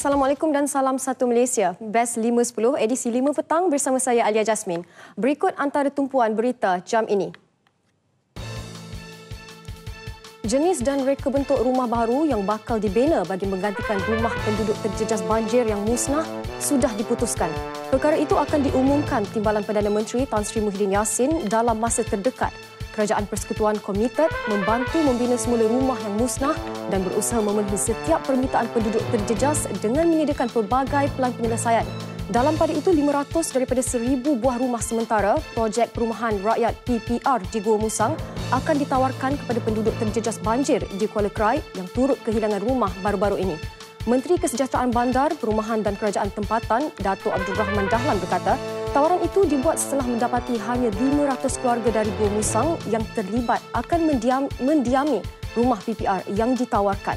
Assalamualaikum dan salam satu Malaysia. Best 510 edisi 5 petang bersama saya Alia Jasmin. Berikut antara tumpuan berita jam ini. Jenis dan reka bentuk rumah baru yang bakal dibina bagi menggantikan rumah penduduk terjejas banjir yang musnah sudah diputuskan. Perkara itu akan diumumkan Timbalan Perdana Menteri Tan Sri Muhyiddin Yassin dalam masa terdekat Kerajaan Persekutuan Komited membantu membina semula rumah yang musnah dan berusaha memenuhi setiap permintaan penduduk terjejas dengan menyediakan pelbagai pelan penyelesaian. Dalam pada itu, 500 daripada 1,000 buah rumah sementara, projek perumahan rakyat PPR di Gua Musang akan ditawarkan kepada penduduk terjejas banjir di Kuala Krai yang turut kehilangan rumah baru-baru ini. Menteri Kesejahteraan Bandar, Perumahan dan Kerajaan Tempatan, Datuk Abdul Rahman Dahlan berkata, Tawaran itu dibuat setelah mendapati hanya 500 keluarga dari Bumusang yang terlibat akan mendiam, mendiami rumah PPR yang ditawarkan.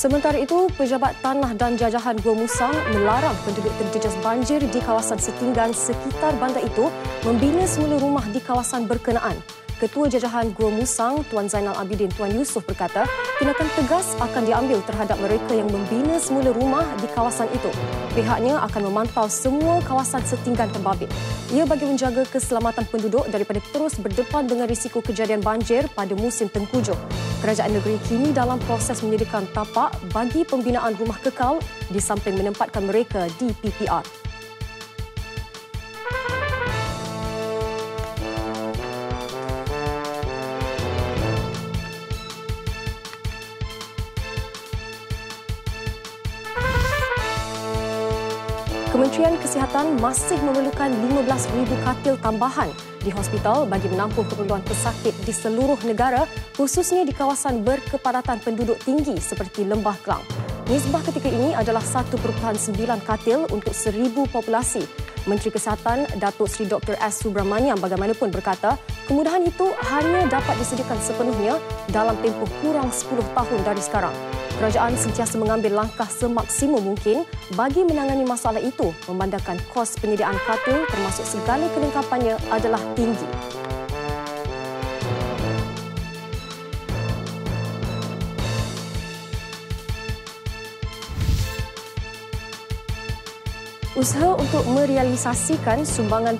Sementara itu, Pejabat Tanah dan Jajahan Gua Musang melarang penduduk terjejas banjir di kawasan Setinggan sekitar bandar itu membina semula rumah di kawasan berkenaan. Ketua Jajahan Gua Musang, Tuan Zainal Abidin Tuan Yusof berkata, tindakan tegas akan diambil terhadap mereka yang membina semula rumah di kawasan itu. Pihaknya akan memantau semua kawasan setinggan terbabit. Ia bagi menjaga keselamatan penduduk daripada terus berdepan dengan risiko kejadian banjir pada musim tengkujuh. Kerajaan negeri kini dalam proses menyediakan tapak bagi pembinaan rumah kekal di samping menempatkan mereka di PPR. Kementerian Kesihatan masih memerlukan 15,000 katil tambahan di hospital bagi menampung keperluan pesakit di seluruh negara khususnya di kawasan berkepadatan penduduk tinggi seperti Lembah Kelang. Nisbah ketika ini adalah 1.9 katil untuk 1,000 populasi. Menteri Kesihatan Datuk Seri Dr. S. Subramaniam bagaimanapun berkata, kemudahan itu hanya dapat disediakan sepenuhnya dalam tempoh kurang 10 tahun dari sekarang. Kerajaan sentiasa mengambil langkah semaksimum mungkin bagi menangani masalah itu memandangkan kos penyediaan kartu termasuk segala kelengkapannya adalah tinggi. Usaha untuk merealisasikan sumbangan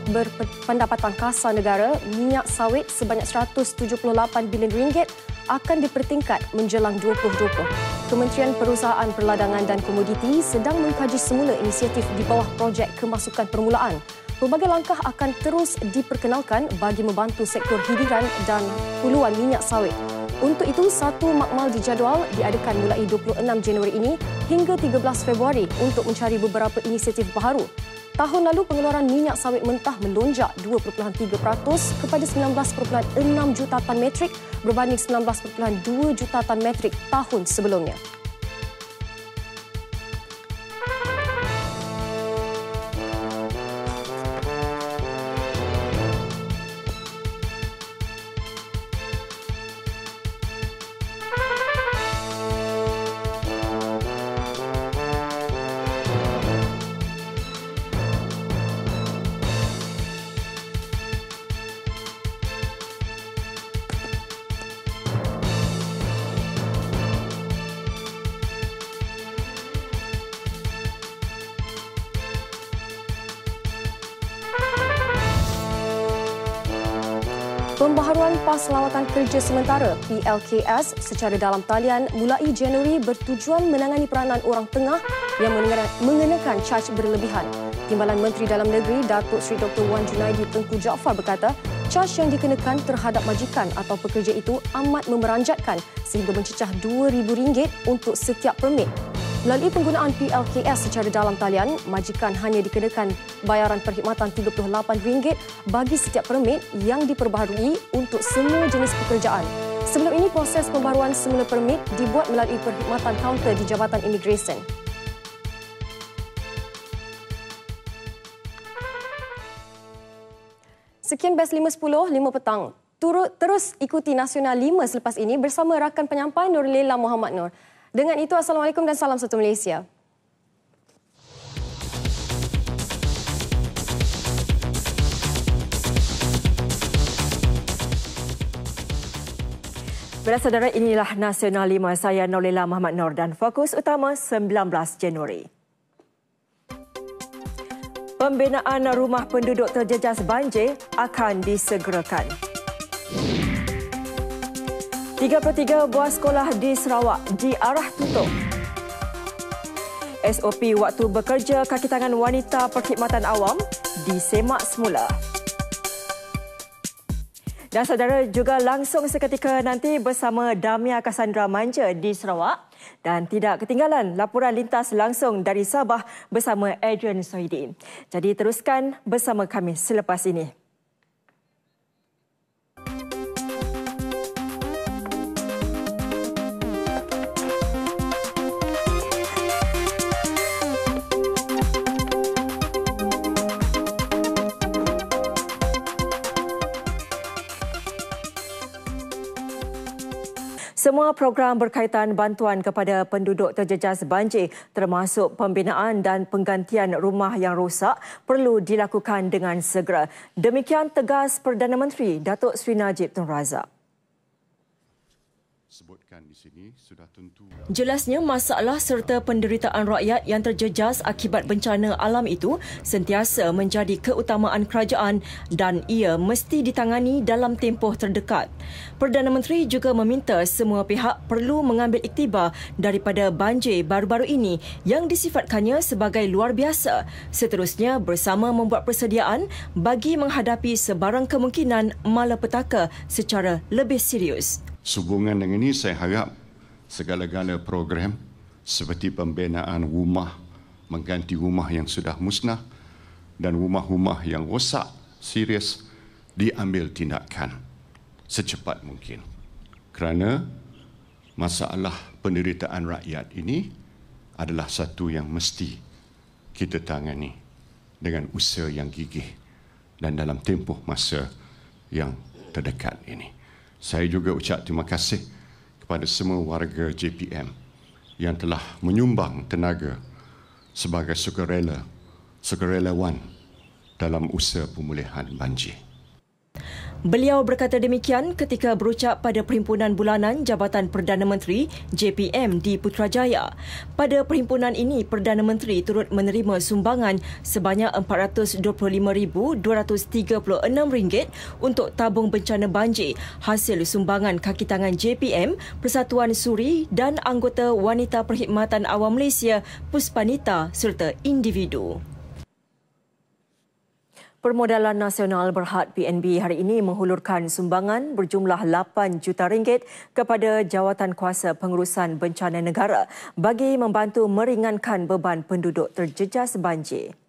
pendapatan kasar negara minyak sawit sebanyak 178 bilion ringgit akan dipertingkat menjelang 2020. Kementerian Perusahaan Perladangan dan Komoditi sedang mengkaji semula inisiatif di bawah projek kemasukan permulaan. Pelbagai langkah akan terus diperkenalkan bagi membantu sektor hidiran dan puluhan minyak sawit. Untuk itu, satu makmal dijadual diadakan mulai 26 Januari ini hingga 13 Februari untuk mencari beberapa inisiatif baru Tahun lalu pengeluaran minyak sawit mentah melonjak 2.3% kepada 19.6 juta tan metrik berbanding 19.2 juta tan metrik tahun sebelumnya. Pembaharuan Pas Lawatan Kerja Sementara PLKS secara dalam talian mulai Januari bertujuan menangani peranan orang tengah yang mengenakan caj berlebihan. Timbalan Menteri Dalam Negeri Datuk Seri Dr. Wan Junaidi Tengku Jaafar berkata, caj yang dikenakan terhadap majikan atau pekerja itu amat memeranjatkan sehingga mencecah RM2,000 untuk setiap permit Melalui penggunaan PLKS secara dalam talian, majikan hanya dikenakan bayaran perkhidmatan RM38 bagi setiap permit yang diperbaharui untuk semua jenis pekerjaan. Sebelum ini, proses pembaruan semula permit dibuat melalui perkhidmatan kaunter di Jabatan imigresen. Sekian Best 5.10, 5 petang. Turut terus ikuti Nasional 5 selepas ini bersama rakan penyampai Nur Lela Muhammad Nur. Dengan itu, Assalamualaikum dan salam satu Malaysia. Berasadara inilah Nasional lima saya Nolila Muhammad Nor dan fokus utama 19 Januari. Pembinaan rumah penduduk terjejas banjir akan disegerakan. 33 buah sekolah di Sarawak diarah tutup. SOP waktu bekerja kaki tangan wanita perkhidmatan awam disemak semula. Dan saudara juga langsung seketika nanti bersama Damia Cassandra Manja di Sarawak. Dan tidak ketinggalan laporan lintas langsung dari Sabah bersama Adrian Soidin. Jadi teruskan bersama kami selepas ini. Semua program berkaitan bantuan kepada penduduk terjejas banjir termasuk pembinaan dan penggantian rumah yang rosak perlu dilakukan dengan segera. Demikian tegas Perdana Menteri Datuk Sri Najib Tun Razak dikongsikan di sini sudah tentu Jelasnya masalah serta penderitaan rakyat yang terjejas akibat bencana alam itu sentiasa menjadi keutamaan kerajaan dan ia mesti ditangani dalam tempoh terdekat. Perdana Menteri juga meminta semua pihak perlu mengambil iktibar daripada banjir baru-baru ini yang disifatkannya sebagai luar biasa. Seterusnya bersama membuat persediaan bagi menghadapi sebarang kemungkinan malapetaka secara lebih serius. Sehubungan dengan ini saya harap segala-gala program seperti pembinaan rumah, mengganti rumah yang sudah musnah dan rumah-rumah yang rosak serius diambil tindakan secepat mungkin. Kerana masalah penderitaan rakyat ini adalah satu yang mesti kita tangani dengan usaha yang gigih dan dalam tempoh masa yang terdekat ini. Saya juga ucap terima kasih kepada semua warga JPM yang telah menyumbang tenaga sebagai sukarela, sukarelawan dalam usaha pemulihan banjir. Beliau berkata demikian ketika berucap pada perhimpunan bulanan Jabatan Perdana Menteri JPM di Putrajaya. Pada perhimpunan ini, Perdana Menteri turut menerima sumbangan sebanyak RM425,236 untuk tabung bencana banjir hasil sumbangan kaki tangan JPM, Persatuan Suri dan anggota Wanita Perkhidmatan Awam Malaysia, Puspanita serta individu. Permodalan Nasional Berhad PNB hari ini menghulurkan sumbangan berjumlah 8 juta ringgit kepada jawatan kuasa pengurusan bencana negara bagi membantu meringankan beban penduduk terjejas banjir.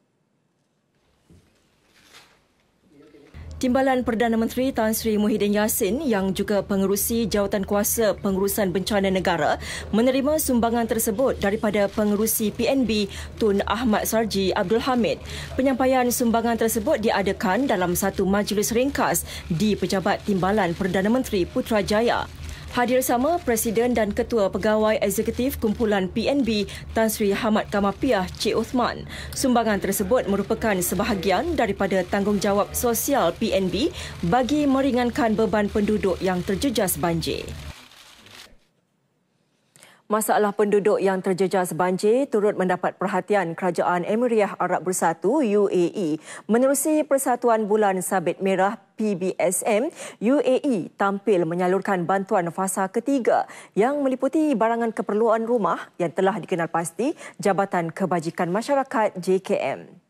Timbalan Perdana Menteri Tan Sri Muhyiddin Yassin yang juga pengerusi jawatan kuasa pengurusan bencana negara menerima sumbangan tersebut daripada pengerusi PNB Tun Ahmad Sarji Abdul Hamid. Penyampaian sumbangan tersebut diadakan dalam satu majlis ringkas di Pejabat Timbalan Perdana Menteri Putrajaya. Hadir sama Presiden dan Ketua Pegawai Eksekutif Kumpulan PNB Tan Sri Hamad Kamapiah Cik Uthman. Sumbangan tersebut merupakan sebahagian daripada tanggungjawab sosial PNB bagi meringankan beban penduduk yang terjejas banjir. Masalah penduduk yang terjejas banjir turut mendapat perhatian Kerajaan Emiriah Arab Bersatu UAE. Menerusi Persatuan Bulan Sabit Merah PBSM, UAE tampil menyalurkan bantuan fasa ketiga yang meliputi barangan keperluan rumah yang telah dikenal pasti Jabatan Kebajikan Masyarakat JKM.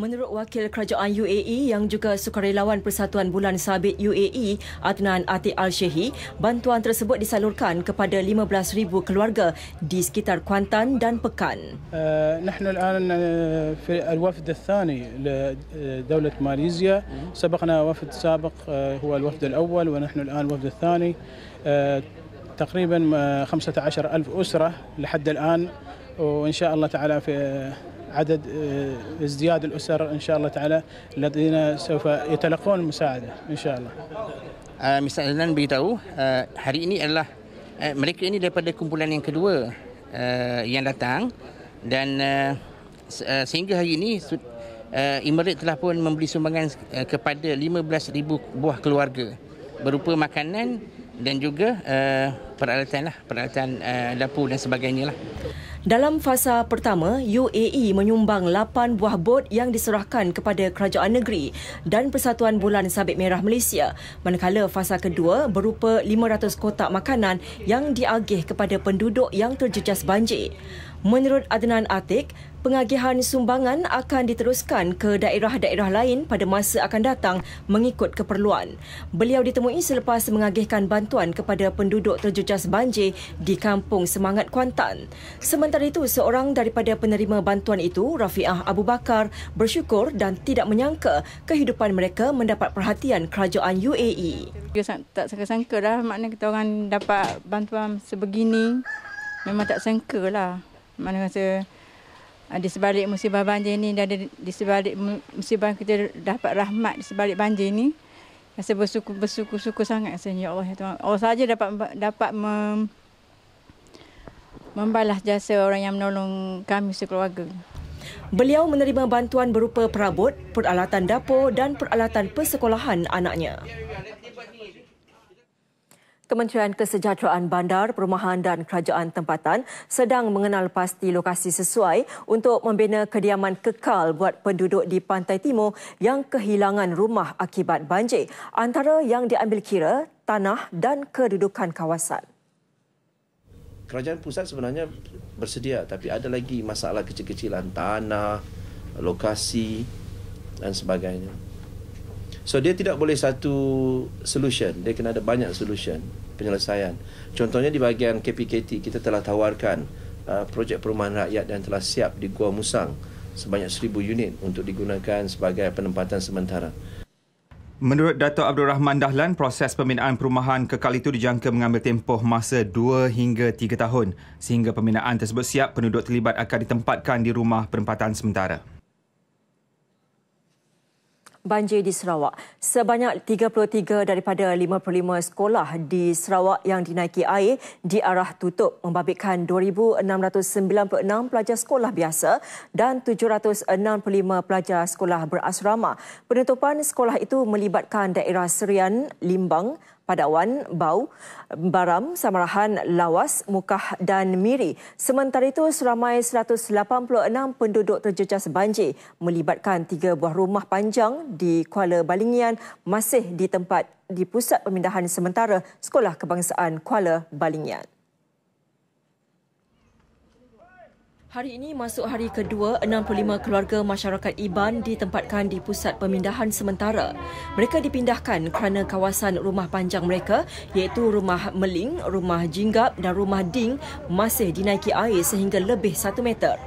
Menurut wakil kerajaan UAE yang juga sukarelawan Persatuan Bulan Sabit UAE, Adnan Atik Al-Shehi, bantuan tersebut disalurkan kepada 15,000 keluarga di sekitar Kuantan dan Pekan. Uh, nahnu al-an uh, fi al-wafd al-thani li uh, dawlat Malaysia. Sabaqna wafd sabaq Kita uh, huwa al-wafd al-awwal wa nahnu al-an wafd kedua. Kita Uh, تقريبا 15000 اسره لحد الان وان شاء الله تعالى kedua. uh, عدد ازدياد الاسر ان شاء الله تعالى الذين سوف يتلقون المساعده ان شاء الله. مثلا بيتو hari ini adalah mereka ini daripada kumpulan yang kedua yang datang dan sehingga hari ini Emirat telah pun memberi sumbangan kepada 15,000 buah keluarga berupa makanan dan juga uh, peralatan lah, peralatan uh, dapur dan sebagainya lah. Dalam fasa pertama, UAE menyumbang 8 buah bot yang diserahkan kepada Kerajaan Negeri dan Persatuan Bulan Sabit Merah Malaysia, manakala fasa kedua berupa 500 kotak makanan yang diagih kepada penduduk yang terjejas banjir. Menurut Adnan Atik, pengagihan sumbangan akan diteruskan ke daerah-daerah lain pada masa akan datang mengikut keperluan. Beliau ditemui selepas mengagihkan bantuan kepada penduduk terjejas banjir di Kampung Semangat Kuantan. Sementara itu, seorang daripada penerima bantuan itu, Rafiah Abu Bakar, bersyukur dan tidak menyangka kehidupan mereka mendapat perhatian kerajaan UAE. Tak sangka-sangka dah makna kita orang dapat bantuan sebegini. Memang tak sangka lah mana kata ah, di sebalik musibah banjir ini dan di sebalik musibah kita dapat rahmat di sebalik banjir ini rasa bersyukur bersyukur-syukur sangat rasanya ya Allah ya Tuhan. Allah saja dapat dapat mem, membalas jasa orang yang menolong kami sekeluarga. Beliau menerima bantuan berupa perabot, peralatan dapur dan peralatan persekolahan anaknya. Kementerian Kesejahteraan Bandar, Perumahan dan Kerajaan Tempatan sedang mengenal pasti lokasi sesuai untuk membina kediaman kekal buat penduduk di Pantai Timur yang kehilangan rumah akibat banjir. Antara yang diambil kira, tanah dan kedudukan kawasan. Kerajaan pusat sebenarnya bersedia tapi ada lagi masalah kecil-kecilan tanah, lokasi dan sebagainya. So dia tidak boleh satu solution, dia kena ada banyak solution penyelesaian. Contohnya di bahagian KPKT kita telah tawarkan uh, projek perumahan rakyat dan telah siap di Gua Musang sebanyak seribu unit untuk digunakan sebagai penempatan sementara. Menurut Dato' Abdul Rahman Dahlan, proses pembinaan perumahan kekal itu dijangka mengambil tempoh masa 2 hingga 3 tahun. Sehingga pembinaan tersebut siap, penduduk terlibat akan ditempatkan di rumah penempatan sementara banjir di Sarawak. Sebanyak 33 daripada 55 sekolah di Sarawak yang dinaiki air diarah tutup membabitkan 2,696 pelajar sekolah biasa dan 765 pelajar sekolah berasrama. Penutupan sekolah itu melibatkan daerah Serian, Limbang, Padawan, Bau, Baram, Samarahan, Lawas, Mukah dan Miri. Sementara itu, seramai 186 penduduk terjejas banjir melibatkan tiga buah rumah panjang di Kuala Balingian masih di tempat di pusat pemindahan sementara Sekolah Kebangsaan Kuala Balingian. Hari ini masuk hari kedua, 65 keluarga masyarakat Iban ditempatkan di pusat pemindahan sementara. Mereka dipindahkan kerana kawasan rumah panjang mereka iaitu rumah Meling, rumah Jinggap dan rumah Ding masih dinaiki air sehingga lebih satu meter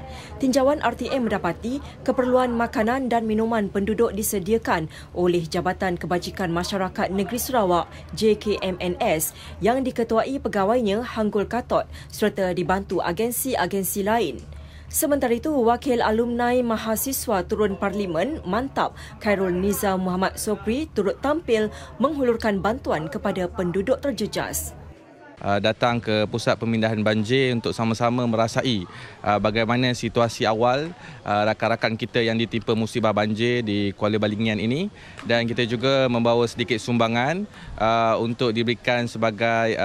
tinjauan RTM mendapati keperluan makanan dan minuman penduduk disediakan oleh Jabatan Kebajikan Masyarakat Negeri Sarawak JKMNS yang diketuai pegawainya Hanggul Katot serta dibantu agensi-agensi lain. Sementara itu, Wakil Alumni Mahasiswa Turun Parlimen Mantap Khairul Niza Muhammad Sopri turut tampil menghulurkan bantuan kepada penduduk terjejas. Uh, datang ke pusat pemindahan banjir untuk sama-sama merasai uh, bagaimana situasi awal uh, rakan-rakan kita yang ditimpa musibah banjir di Kuala Balingian ini dan kita juga membawa sedikit sumbangan untuk diberikan sebagai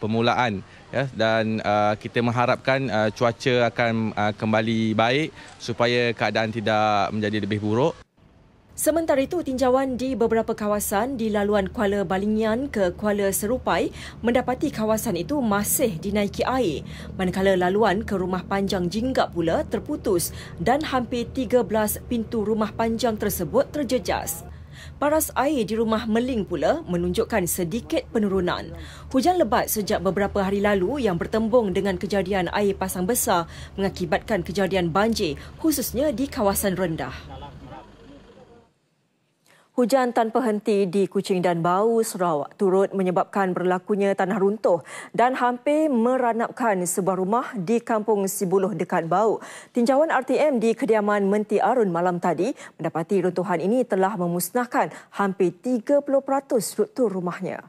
pemulaan. Ya. dan kita mengharapkan cuaca akan kembali baik supaya keadaan tidak menjadi lebih buruk Sementara itu, tinjauan di beberapa kawasan di laluan Kuala Balingian ke Kuala Serupai mendapati kawasan itu masih dinaiki air. Manakala laluan ke rumah panjang Jingga pula terputus dan hampir 13 pintu rumah panjang tersebut terjejas. Paras air di rumah Meling pula menunjukkan sedikit penurunan. Hujan lebat sejak beberapa hari lalu yang bertembung dengan kejadian air pasang besar mengakibatkan kejadian banjir khususnya di kawasan rendah. Hujan tanpa henti di Kuching dan Bau, Sarawak turut menyebabkan berlakunya tanah runtuh dan hampir meranapkan sebuah rumah di Kampung Sibuluh dekat Bau. Tinjauan RTM di kediaman Menti Arun malam tadi mendapati runtuhan ini telah memusnahkan hampir 30% struktur rumahnya.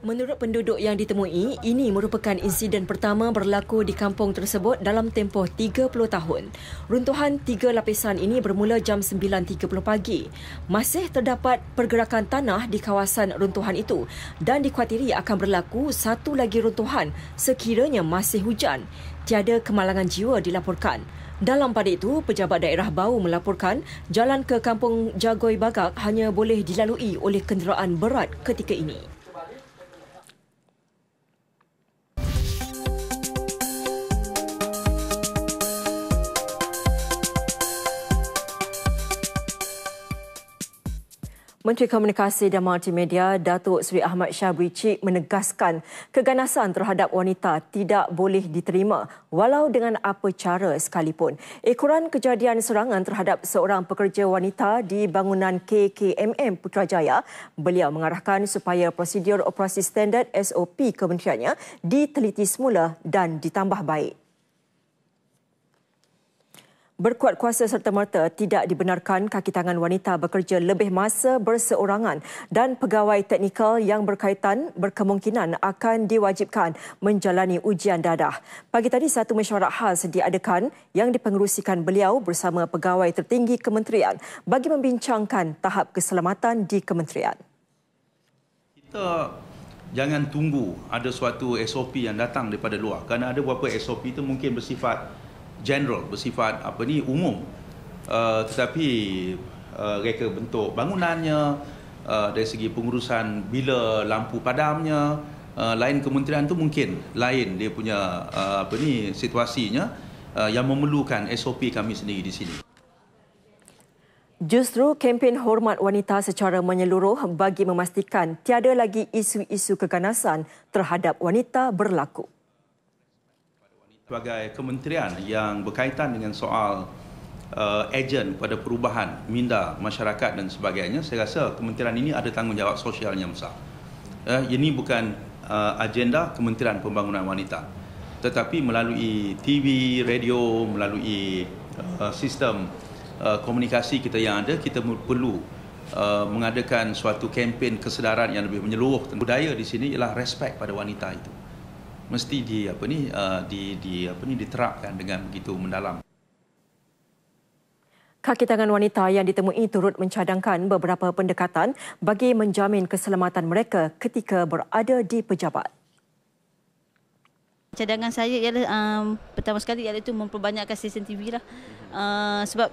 Menurut penduduk yang ditemui, ini merupakan insiden pertama berlaku di kampung tersebut dalam tempoh 30 tahun. Runtuhan tiga lapisan ini bermula jam 9.30 pagi. Masih terdapat pergerakan tanah di kawasan runtuhan itu dan dikhuatiri akan berlaku satu lagi runtuhan sekiranya masih hujan. Tiada kemalangan jiwa dilaporkan. Dalam pada itu, pejabat daerah Bau melaporkan jalan ke kampung Jagoi Bagak hanya boleh dilalui oleh kenderaan berat ketika ini. Menteri Komunikasi dan Multimedia Datuk Seri Ahmad Shah Buicik menegaskan keganasan terhadap wanita tidak boleh diterima walau dengan apa cara sekalipun. Ekoran kejadian serangan terhadap seorang pekerja wanita di bangunan KKMM Putrajaya, beliau mengarahkan supaya prosedur operasi standard SOP kementeriannya diteliti semula dan ditambah baik berkuat kuasa serta-merta tidak dibenarkan kaki tangan wanita bekerja lebih masa berseorangan dan pegawai teknikal yang berkaitan berkemungkinan akan diwajibkan menjalani ujian dadah. Pagi tadi satu mesyuarat khas diadakan yang dipengerusikan beliau bersama pegawai tertinggi kementerian bagi membincangkan tahap keselamatan di kementerian. Kita jangan tunggu ada suatu SOP yang datang daripada luar kerana ada beberapa SOP itu mungkin bersifat general bersifat apa ni umum uh, tetapi uh, reka bentuk bangunannya uh, dari segi pengurusan bila lampu padamnya uh, lain kementerian tu mungkin lain dia punya uh, apa ni situasinya uh, yang memerlukan SOP kami sendiri di sini Justru kempen hormat wanita secara menyeluruh bagi memastikan tiada lagi isu-isu keganasan terhadap wanita berlaku sebagai kementerian yang berkaitan dengan soal uh, ejen pada perubahan minda masyarakat dan sebagainya, saya rasa kementerian ini ada tanggungjawab sosialnya besar. Uh, ini bukan uh, agenda Kementerian Pembangunan Wanita. Tetapi melalui TV, radio, melalui uh, sistem uh, komunikasi kita yang ada, kita perlu uh, mengadakan suatu kempen kesedaran yang lebih menyeluruh. Budaya di sini ialah respect pada wanita itu mesti di apa ni uh, di di apa ni diterapkan dengan begitu mendalam. Kaki tangan wanita yang ditemui turut mencadangkan beberapa pendekatan bagi menjamin keselamatan mereka ketika berada di pejabat. Cadangan saya ialah um, pertama sekali ialah itu memperbanyakkan CCTV lah. Uh, sebab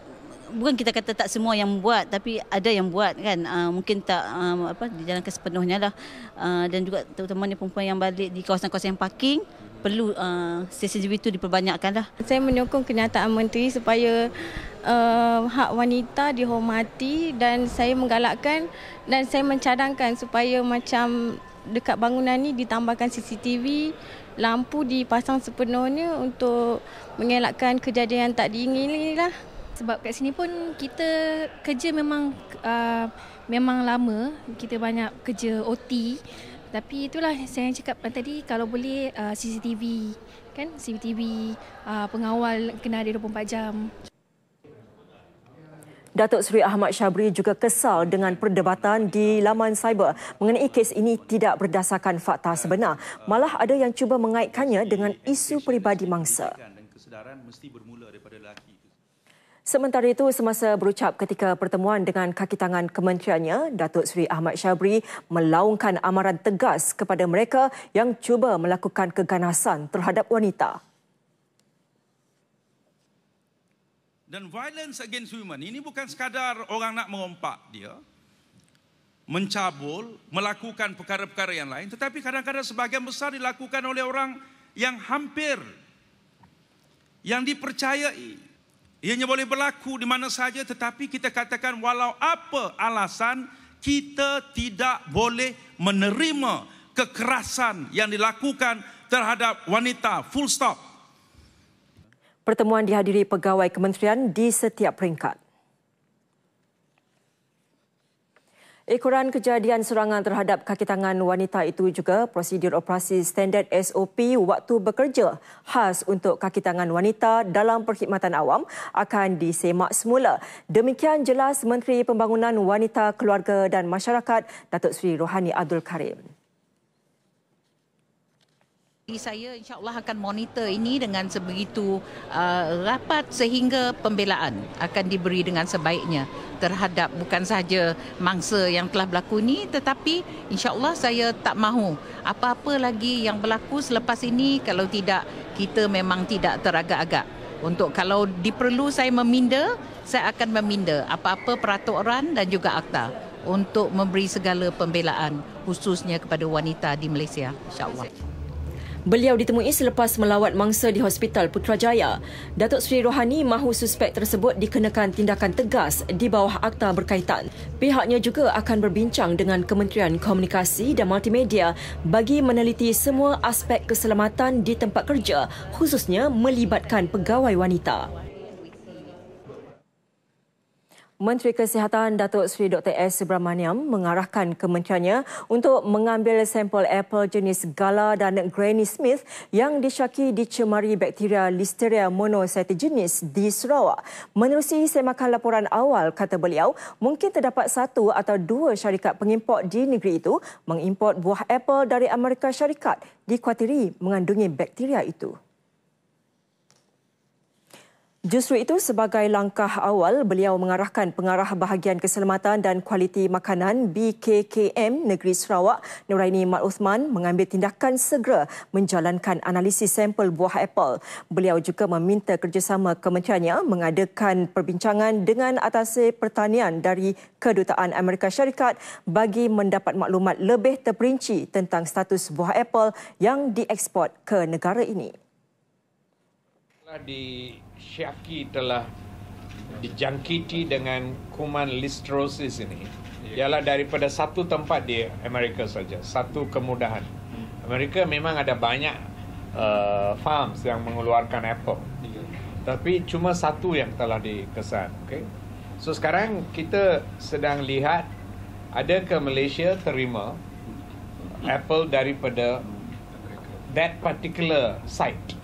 bukan kita kata tak semua yang buat tapi ada yang buat kan uh, mungkin tak uh, apa dijalankan sepenuhnya lah uh, dan juga terutamanya perempuan yang balik di kawasan-kawasan yang parking perlu uh, CCTV itu diperbanyakkan lah. Saya menyokong kenyataan menteri supaya uh, hak wanita dihormati dan saya menggalakkan dan saya mencadangkan supaya macam dekat bangunan ini ditambahkan CCTV, lampu dipasang sepenuhnya untuk mengelakkan kejadian yang tak diingini lah sebab kat sini pun kita kerja memang uh, memang lama kita banyak kerja OT tapi itulah saya cakap tadi kalau boleh uh, CCTV kan CCTV uh, pengawal kena ada 24 jam Datuk Seri Ahmad Syabri juga kesal dengan perdebatan di laman cyber mengenai kes ini tidak berdasarkan fakta sebenar. Malah ada yang cuba mengaitkannya dengan isu peribadi mangsa. Sementara itu, semasa berucap ketika pertemuan dengan kakitangan kementeriannya, Datuk Seri Ahmad Syabri melaungkan amaran tegas kepada mereka yang cuba melakukan keganasan terhadap wanita. Dan violence against women ini bukan sekadar orang nak merompak dia, mencabul, melakukan perkara-perkara yang lain, tetapi kadang-kadang sebagian besar dilakukan oleh orang yang hampir yang dipercayai Ianya boleh berlaku di mana sahaja tetapi kita katakan walau apa alasan kita tidak boleh menerima kekerasan yang dilakukan terhadap wanita full stop. Pertemuan dihadiri pegawai kementerian di setiap peringkat. Ekoran kejadian serangan terhadap kaki tangan wanita itu juga prosedur operasi standard SOP waktu bekerja khas untuk kaki tangan wanita dalam perkhidmatan awam akan disemak semula. Demikian jelas Menteri Pembangunan Wanita, Keluarga dan Masyarakat Datuk Seri Rohani Abdul Karim. Jadi saya Allah akan monitor ini dengan sebegitu uh, rapat sehingga pembelaan akan diberi dengan sebaiknya terhadap bukan sahaja mangsa yang telah berlaku ini tetapi insya Allah saya tak mahu apa-apa lagi yang berlaku selepas ini kalau tidak kita memang tidak teragak-agak. Untuk kalau diperlu saya meminda, saya akan meminda apa-apa peraturan dan juga akta untuk memberi segala pembelaan khususnya kepada wanita di Malaysia. insya Allah. Beliau ditemui selepas melawat mangsa di Hospital Putrajaya. Datuk Seri Rohani mahu suspek tersebut dikenakan tindakan tegas di bawah akta berkaitan. Pihaknya juga akan berbincang dengan Kementerian Komunikasi dan Multimedia bagi meneliti semua aspek keselamatan di tempat kerja khususnya melibatkan pegawai wanita. Menteri Kesihatan Datuk Seri Dr. S. Subramaniam mengarahkan kementeriannya untuk mengambil sampel apple jenis Gala dan Granny Smith yang disyaki dicemari bakteria Listeria monocytogenes di Sarawak. Menerusi semakan laporan awal, kata beliau, mungkin terdapat satu atau dua syarikat pengimport di negeri itu mengimport buah apple dari Amerika Syarikat dikhuatiri mengandungi bakteria itu. Justru itu sebagai langkah awal beliau mengarahkan pengarah bahagian keselamatan dan kualiti makanan BKKM Negeri Sarawak Nuraini Mat Uthman mengambil tindakan segera menjalankan analisis sampel buah apple. Beliau juga meminta kerjasama kementeriannya mengadakan perbincangan dengan atasi pertanian dari Kedutaan Amerika Syarikat bagi mendapat maklumat lebih terperinci tentang status buah apple yang diekspor ke negara ini. Syaki telah dijangkiti dengan kuman listerosis ini ya. ialah daripada satu tempat di Amerika saja satu kemudahan hmm. Amerika memang ada banyak uh, farms yang mengeluarkan apple ya. tapi cuma satu yang telah dikesan okey so sekarang kita sedang lihat ada ke Malaysia terima hmm. apple daripada hmm. that particular site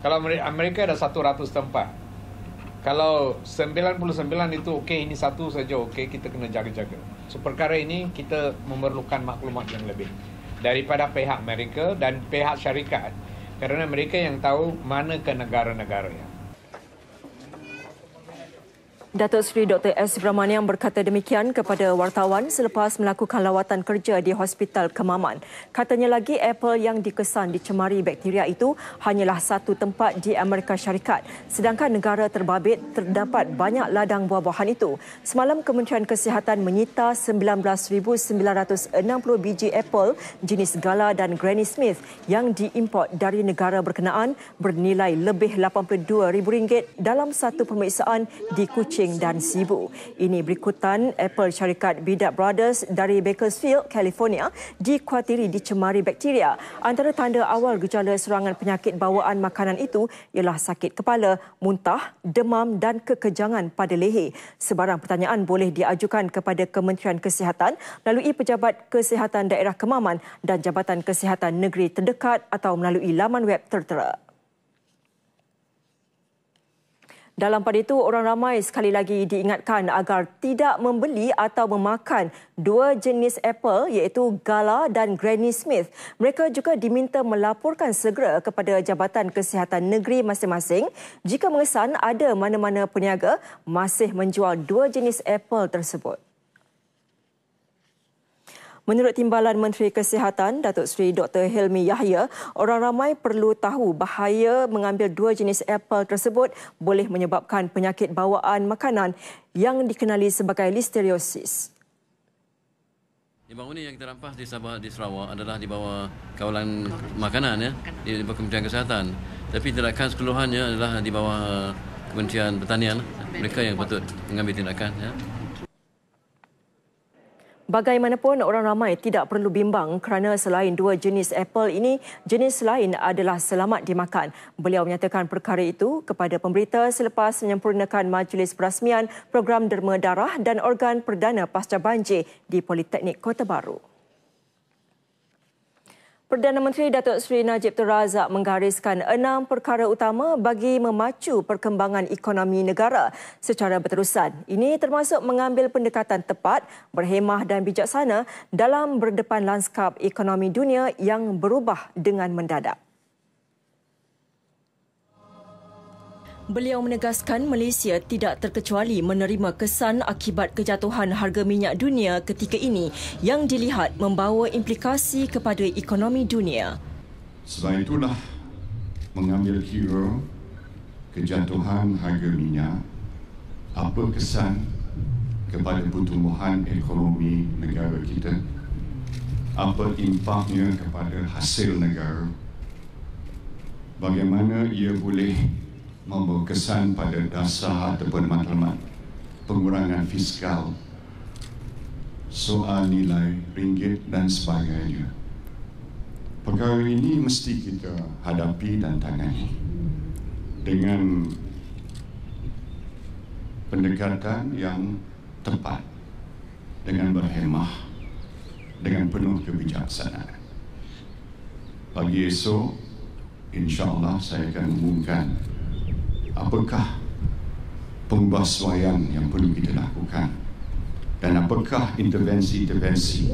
kalau Amerika ada 100 tempat. Kalau 99 itu okey, ini satu saja okey, kita kena jaga-jaga. So perkara ini kita memerlukan maklumat yang lebih daripada pihak Amerika dan pihak syarikat. Kerana mereka yang tahu mana ke negara-negara Datuk Seri Dr. S. Subramaniam berkata demikian kepada wartawan selepas melakukan lawatan kerja di Hospital Kemaman. Katanya lagi Apple yang dikesan dicemari bakteria itu hanyalah satu tempat di Amerika Syarikat. Sedangkan negara terbabit terdapat banyak ladang buah-buahan itu. Semalam Kementerian Kesihatan menyita 19,960 biji Apple jenis Gala dan Granny Smith yang diimport dari negara berkenaan bernilai lebih RM82,000 dalam satu pemeriksaan di Kuching bising dan sibu. Ini berikutan Apple syarikat Bidat Brothers dari Bakersfield, California dikuatiri dicemari bakteria. Antara tanda awal gejala serangan penyakit bawaan makanan itu ialah sakit kepala, muntah, demam dan kekejangan pada leher. Sebarang pertanyaan boleh diajukan kepada Kementerian Kesihatan melalui Pejabat Kesihatan Daerah Kemaman dan Jabatan Kesihatan Negeri terdekat atau melalui laman web tertera. Dalam pada itu, orang ramai sekali lagi diingatkan agar tidak membeli atau memakan dua jenis apple iaitu Gala dan Granny Smith. Mereka juga diminta melaporkan segera kepada Jabatan Kesihatan Negeri masing-masing jika mengesan ada mana-mana peniaga masih menjual dua jenis apple tersebut. Menurut Timbalan Menteri Kesihatan Datuk Seri Dr. Helmi Yahya, orang ramai perlu tahu bahaya mengambil dua jenis apple tersebut boleh menyebabkan penyakit bawaan makanan yang dikenali sebagai listeriosis. Limbah uni yang kita rampas di Sabah di Sarawak adalah di bawah kawalan makanan ya di bawah Kementerian Kesihatan. Tapi tindakan keseluruhannya adalah di bawah Kementerian Pertanian. Mereka yang patut mengambil tindakan ya. Bagaimanapun orang ramai tidak perlu bimbang kerana selain dua jenis apple ini, jenis lain adalah selamat dimakan. Beliau menyatakan perkara itu kepada pemberita selepas menyempurnakan majlis perasmian program derma darah dan organ perdana pasca banjir di Politeknik Kota Baru. Perdana Menteri Datuk Seri Najib Razak menggariskan enam perkara utama bagi memacu perkembangan ekonomi negara secara berterusan. Ini termasuk mengambil pendekatan tepat, berhemah dan bijaksana dalam berdepan lanskap ekonomi dunia yang berubah dengan mendadak. Beliau menegaskan Malaysia tidak terkecuali menerima kesan akibat kejatuhan harga minyak dunia ketika ini yang dilihat membawa implikasi kepada ekonomi dunia. Selain itulah mengambil kira kejatuhan harga minyak apa kesan kepada pertumbuhan ekonomi negara kita apa impaknya kepada hasil negara bagaimana ia boleh membawa kesan pada dasar ataupun matlamat pengurangan fiskal soal nilai ringgit dan sebagainya perkara ini mesti kita hadapi dan tangani dengan pendekatan yang tepat dengan berhemah dengan penuh kebijaksanaan pagi esok insyaAllah saya akan umumkan apakah pembasuhan yang perlu kita lakukan dan apakah intervensi-intervensi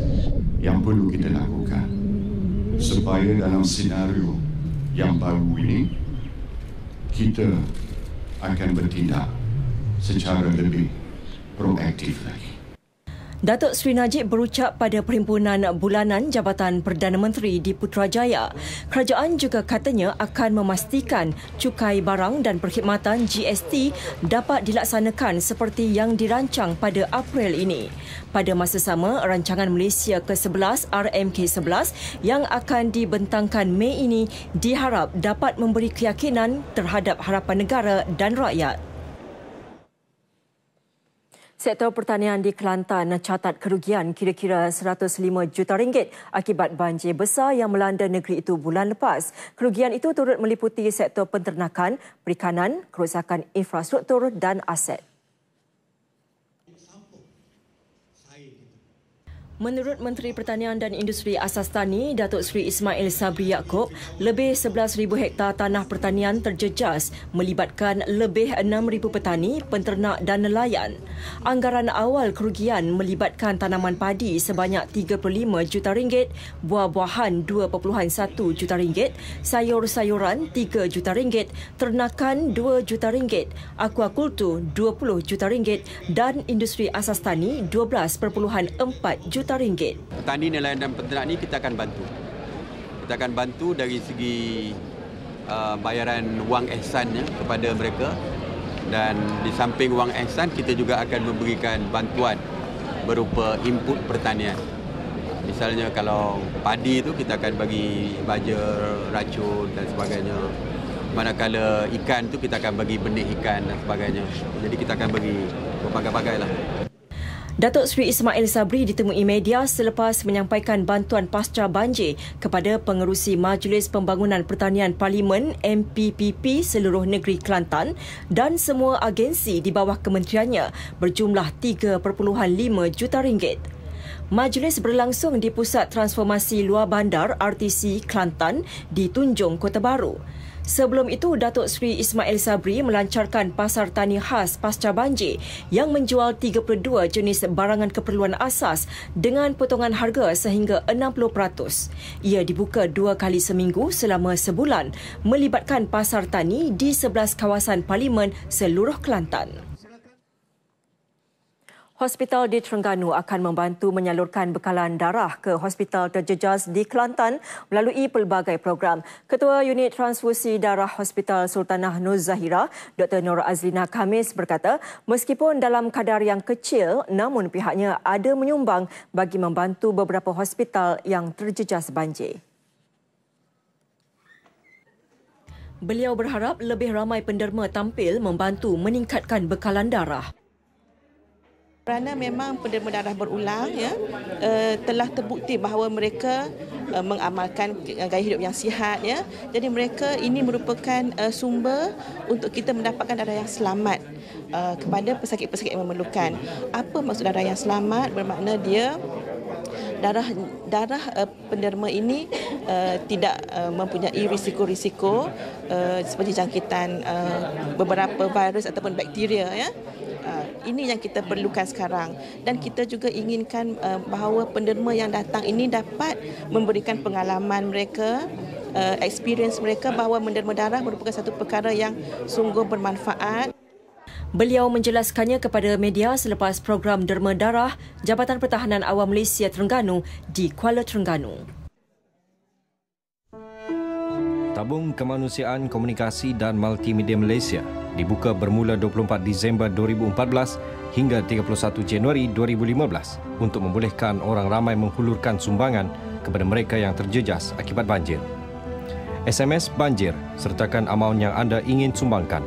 yang perlu kita lakukan supaya dalam senario yang baru ini kita akan bertindak secara lebih proaktif lagi. Datuk Sri Najib berucap pada perhimpunan bulanan Jabatan Perdana Menteri di Putrajaya. Kerajaan juga katanya akan memastikan cukai barang dan perkhidmatan GST dapat dilaksanakan seperti yang dirancang pada April ini. Pada masa sama, rancangan Malaysia ke-11 RMK11 yang akan dibentangkan Mei ini diharap dapat memberi keyakinan terhadap harapan negara dan rakyat. Sektor pertanian di Kelantan catat kerugian kira-kira 105 juta ringgit akibat banjir besar yang melanda negeri itu bulan lepas. Kerugian itu turut meliputi sektor penternakan, perikanan, kerosakan infrastruktur dan aset. Menurut Menteri Pertanian dan Industri Asas Tani, Datuk Seri Ismail Sabri Yaakob, lebih 11,000 hektar tanah pertanian terjejas melibatkan lebih 6,000 petani, penternak dan nelayan. Anggaran awal kerugian melibatkan tanaman padi sebanyak 35 juta ringgit, buah-buahan 2.1 juta ringgit, sayur-sayuran 3 juta ringgit, ternakan 2 juta ringgit, akuakultur 20 juta ringgit dan industri asas tani 12.4 juta juta ringgit. Petani nelayan dan peternak ni kita akan bantu. Kita akan bantu dari segi uh, bayaran wang ehsan ya, kepada mereka dan di samping wang ehsan kita juga akan memberikan bantuan berupa input pertanian. Misalnya kalau padi itu kita akan bagi baja racun dan sebagainya. Manakala ikan itu kita akan bagi benih ikan dan sebagainya. Jadi kita akan bagi berbagai-bagai lah. Datuk Sri Ismail Sabri ditemui media selepas menyampaikan bantuan pasca banjir kepada pengerusi Majlis Pembangunan Pertanian Parlimen MPPP seluruh negeri Kelantan dan semua agensi di bawah kementeriannya berjumlah 3.5 juta ringgit. Majlis berlangsung di Pusat Transformasi Luar Bandar RTC Kelantan di Tunjung, Kota Baru. Sebelum itu, Datuk Sri Ismail Sabri melancarkan pasar tani khas pasca banjir yang menjual 32 jenis barangan keperluan asas dengan potongan harga sehingga 60%. Ia dibuka dua kali seminggu selama sebulan melibatkan pasar tani di 11 kawasan Parlimen seluruh Kelantan. Hospital di Terengganu akan membantu menyalurkan bekalan darah ke hospital terjejas di Kelantan melalui pelbagai program. Ketua Unit Transfusi Darah Hospital Sultanah Nur Zahira, Dr. Nur Azlina Kamis berkata, meskipun dalam kadar yang kecil, namun pihaknya ada menyumbang bagi membantu beberapa hospital yang terjejas banjir. Beliau berharap lebih ramai penderma tampil membantu meningkatkan bekalan darah kerana memang penderma darah berulang ya eh, telah terbukti bahawa mereka eh, mengamalkan eh, gaya hidup yang sihat ya jadi mereka ini merupakan sumber untuk kita mendapatkan darah yang selamat kepada pesakit-pesakit yang memerlukan apa maksud darah yang selamat bermakna dia darah darah uh, penderma ini uh, tidak uh, mempunyai risiko-risiko uh, seperti jangkitan uh, beberapa virus ataupun bakteria ya. Uh, ini yang kita perlukan sekarang dan kita juga inginkan uh, bahawa penderma yang datang ini dapat memberikan pengalaman mereka experience mereka bahawa menderma darah merupakan satu perkara yang sungguh bermanfaat Beliau menjelaskannya kepada media selepas program derma darah Jabatan Pertahanan Awam Malaysia Terengganu di Kuala Terengganu. Tabung Kemanusiaan Komunikasi dan Multimedia Malaysia dibuka bermula 24 Disember 2014 hingga 31 Januari 2015 untuk membolehkan orang ramai menghulurkan sumbangan kepada mereka yang terjejas akibat banjir. SMS banjir sertakan amaun yang anda ingin sumbangkan.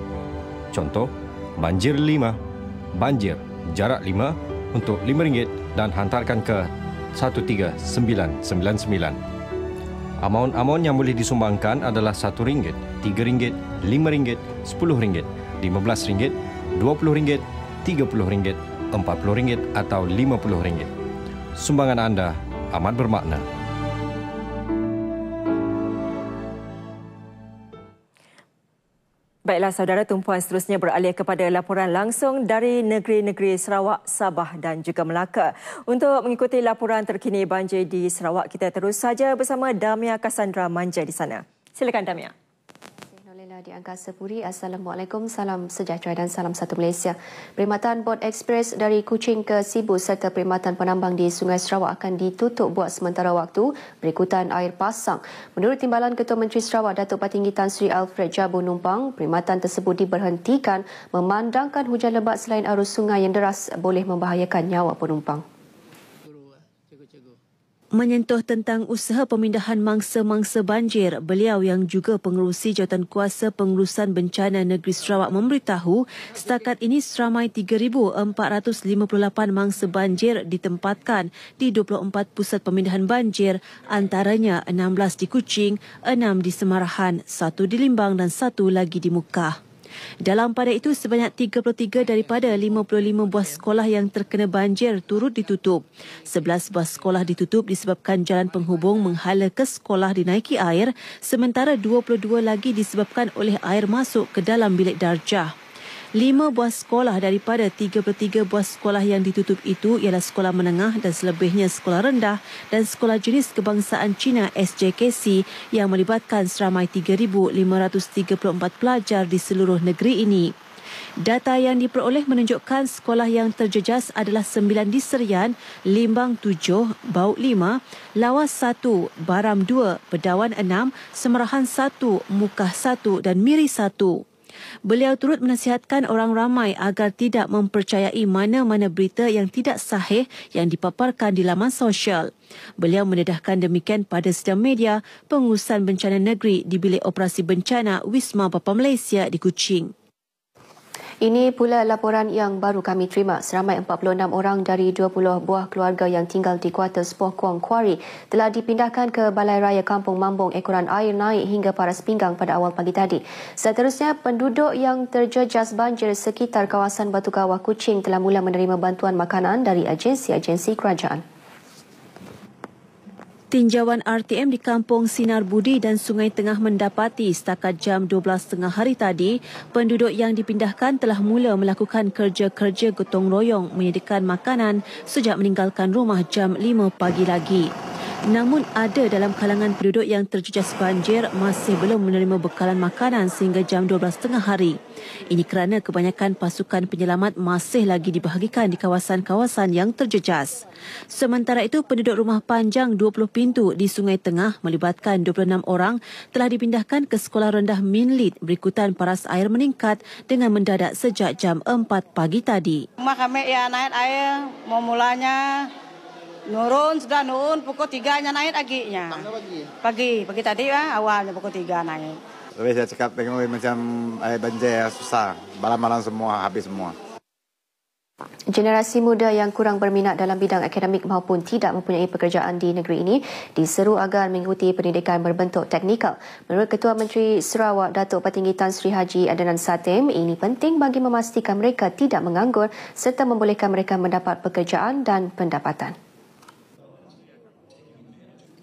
Contoh, banjir 5, banjir jarak 5 untuk RM5 dan hantarkan ke 13999. Amaun-amaun yang boleh disumbangkan adalah RM1, RM3, RM5, RM10, RM15, RM20, RM30, RM40 atau RM50. Sumbangan anda amat bermakna. Baiklah saudara tumpuan seterusnya beralih kepada laporan langsung dari negeri-negeri Sarawak, Sabah dan juga Melaka. Untuk mengikuti laporan terkini banjir di Sarawak, kita terus saja bersama Damia Cassandra Manja di sana. Silakan Damia di Angkasa Puri. Assalamualaikum, salam sejahtera dan salam satu Malaysia. Perkhidmatan bot Express dari Kuching ke Sibu serta perkhidmatan penambang di Sungai Sarawak akan ditutup buat sementara waktu berikutan air pasang. Menurut Timbalan Ketua Menteri Sarawak, Datuk Patinggi Tan Sri Alfred Jabu Numpang, perkhidmatan tersebut diberhentikan memandangkan hujan lebat selain arus sungai yang deras boleh membahayakan nyawa penumpang. Menyentuh tentang usaha pemindahan mangsa-mangsa banjir, beliau yang juga pengerusi jawatan kuasa pengurusan bencana negeri Sarawak memberitahu setakat ini seramai 3,458 mangsa banjir ditempatkan di 24 pusat pemindahan banjir antaranya 16 di Kuching, 6 di Semarahan, 1 di Limbang dan 1 lagi di Mukah. Dalam pada itu, sebanyak 33 daripada 55 buah sekolah yang terkena banjir turut ditutup. 11 buah sekolah ditutup disebabkan jalan penghubung menghala ke sekolah dinaiki air, sementara 22 lagi disebabkan oleh air masuk ke dalam bilik darjah. Lima buah sekolah daripada 33 buah sekolah yang ditutup itu ialah sekolah menengah dan selebihnya sekolah rendah dan sekolah jenis kebangsaan Cina SJKC yang melibatkan seramai 3,534 pelajar di seluruh negeri ini. Data yang diperoleh menunjukkan sekolah yang terjejas adalah 9 di Serian, Limbang 7, Bau 5, Lawas 1, Baram 2, Pedawan 6, Semerahan 1, Mukah 1 dan Miri 1. Beliau turut menasihatkan orang ramai agar tidak mempercayai mana-mana berita yang tidak sahih yang dipaparkan di laman sosial. Beliau mendedahkan demikian pada sidang media pengurusan bencana negeri di Bilik Operasi Bencana Wisma Bapa Malaysia di Kuching. Ini pula laporan yang baru kami terima. Seramai 46 orang dari 20 buah keluarga yang tinggal di kuartal Sepoh Kuang Quarry telah dipindahkan ke Balai Raya Kampung Mambung ekoran air naik hingga paras pinggang pada awal pagi tadi. Seterusnya, penduduk yang terjejas banjir sekitar kawasan Batu Kawah Kucing telah mula menerima bantuan makanan dari agensi-agensi kerajaan. Tinjauan RTM di Kampung Sinar Budi dan Sungai Tengah mendapati setakat jam 12.30 hari tadi, penduduk yang dipindahkan telah mula melakukan kerja-kerja gotong royong menyediakan makanan sejak meninggalkan rumah jam 5 pagi lagi. Namun ada dalam kalangan penduduk yang terjejas banjir masih belum menerima bekalan makanan sehingga jam 12.30 hari. Ini kerana kebanyakan pasukan penyelamat masih lagi dibahagikan di kawasan-kawasan yang terjejas. Sementara itu, penduduk rumah panjang 20 pintu di Sungai Tengah melibatkan 26 orang telah dipindahkan ke sekolah rendah Minlit berikutan paras air meningkat dengan mendadak sejak jam 4 pagi tadi. Rumah kami ya naik air, memulanya Nurun sudah nurun pukul tiga nya naik agiknya. Pagi, pagi tadi ya, awalnya pukul tiga naik. Tapi saya cakap tengok macam air banjir ya, susah. malam-malam semua habis semua. Generasi muda yang kurang berminat dalam bidang akademik maupun tidak mempunyai pekerjaan di negeri ini diseru agar mengikuti pendidikan berbentuk teknikal. Menurut Ketua Menteri Sarawak, Datuk Patinggi Tan Sri Haji Adnan Satim, ini penting bagi memastikan mereka tidak menganggur serta membolehkan mereka mendapat pekerjaan dan pendapatan.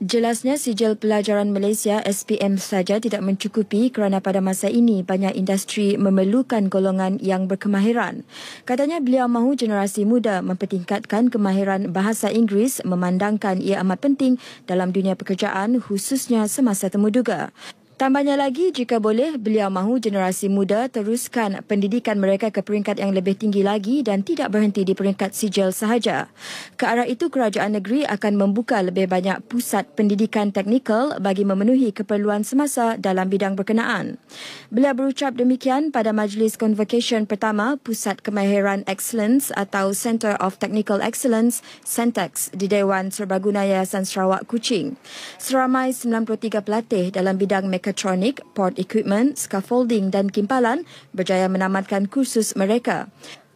Jelasnya sijil pelajaran Malaysia SPM saja tidak mencukupi kerana pada masa ini banyak industri memerlukan golongan yang berkemahiran. Katanya beliau mahu generasi muda mempertingkatkan kemahiran bahasa Inggeris memandangkan ia amat penting dalam dunia pekerjaan khususnya semasa temuduga. Tambahnya lagi, jika boleh, beliau mahu generasi muda teruskan pendidikan mereka ke peringkat yang lebih tinggi lagi dan tidak berhenti di peringkat sijil sahaja. Ke arah itu, kerajaan negeri akan membuka lebih banyak pusat pendidikan teknikal bagi memenuhi keperluan semasa dalam bidang berkenaan. Beliau berucap demikian pada majlis convocation pertama Pusat Kemahiran Excellence atau Center of Technical Excellence, Centex, di Dewan Serbaguna Yayasan Sarawak, Kuching. Seramai 93 pelatih dalam bidang mekanik mekatronik, port equipment, scaffolding dan kimpalan berjaya menamatkan kursus mereka.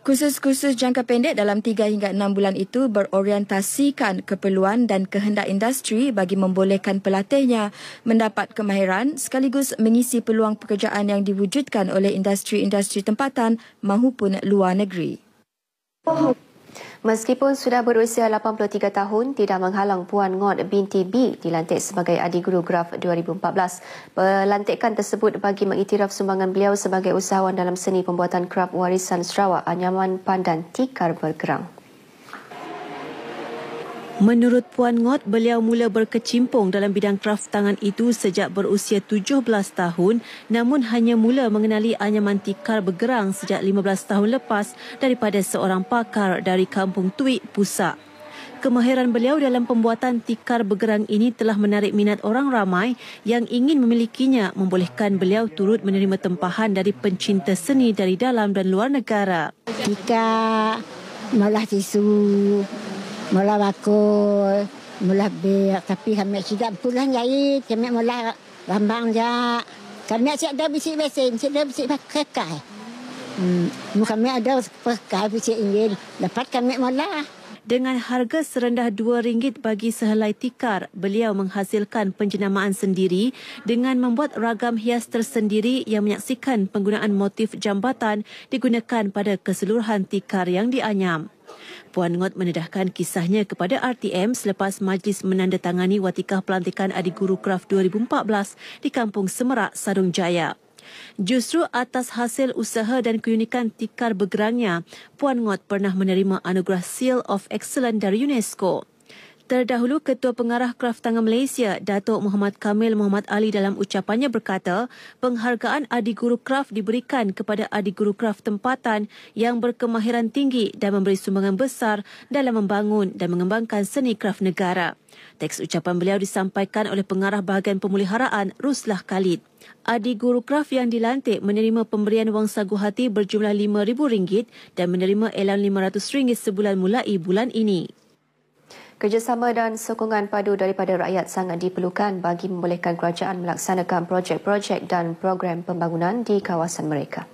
Kursus-kursus jangka pendek dalam 3 hingga 6 bulan itu berorientasikan keperluan dan kehendak industri bagi membolehkan pelatihnya mendapat kemahiran sekaligus mengisi peluang pekerjaan yang diwujudkan oleh industri-industri tempatan maupun luar negeri. Meskipun sudah berusia 83 tahun, tidak menghalang Puan Ngot binti B dilantik sebagai Adi Guru Graf 2014. Pelantikan tersebut bagi mengiktiraf sumbangan beliau sebagai usahawan dalam seni pembuatan kerap warisan Sarawak Anyaman Pandan Tikar Bergerang. Menurut Puan Ngot, beliau mula berkecimpung dalam bidang kraft tangan itu sejak berusia 17 tahun namun hanya mula mengenali anyaman tikar bergerang sejak 15 tahun lepas daripada seorang pakar dari kampung Tui Pusak. Kemahiran beliau dalam pembuatan tikar bergerang ini telah menarik minat orang ramai yang ingin memilikinya membolehkan beliau turut menerima tempahan dari pencinta seni dari dalam dan luar negara. Tikar, malah tisu, mula bakul, mula biar. Tapi kami tidak pulang jadi, kami mula lambang ya Kami asyik ada bisik besin, asyik ada bisik pekai. Hmm. Kami ada pekai bisik ingin, dapat kami mula. Dengan harga serendah RM2 bagi sehelai tikar, beliau menghasilkan penjenamaan sendiri dengan membuat ragam hias tersendiri yang menyaksikan penggunaan motif jambatan digunakan pada keseluruhan tikar yang dianyam. Puan Ngot menedahkan kisahnya kepada RTM selepas majlis menandatangani watikah pelantikan Adi Guru Kraf 2014 di Kampung Semerak, Sarung Jaya. Justru atas hasil usaha dan keunikan tikar bergerangnya, Puan Ngot pernah menerima anugerah Seal of Excellence dari UNESCO. Terdahulu Ketua Pengarah Tangan Malaysia Datuk Muhammad Kamil Muhammad Ali dalam ucapannya berkata, penghargaan adi guru kraft diberikan kepada adi guru kraft tempatan yang berkemahiran tinggi dan memberi sumbangan besar dalam membangun dan mengembangkan seni kraft negara. Teks ucapan beliau disampaikan oleh pengarah bahagian pemuliharaan Ruslah Khalid. Adi Guru Kraf yang dilantik menerima pemberian wang sagu hati berjumlah RM5,000 dan menerima elan RM500 sebulan mulai bulan ini. Kerjasama dan sokongan padu daripada rakyat sangat diperlukan bagi membolehkan kerajaan melaksanakan projek-projek dan program pembangunan di kawasan mereka.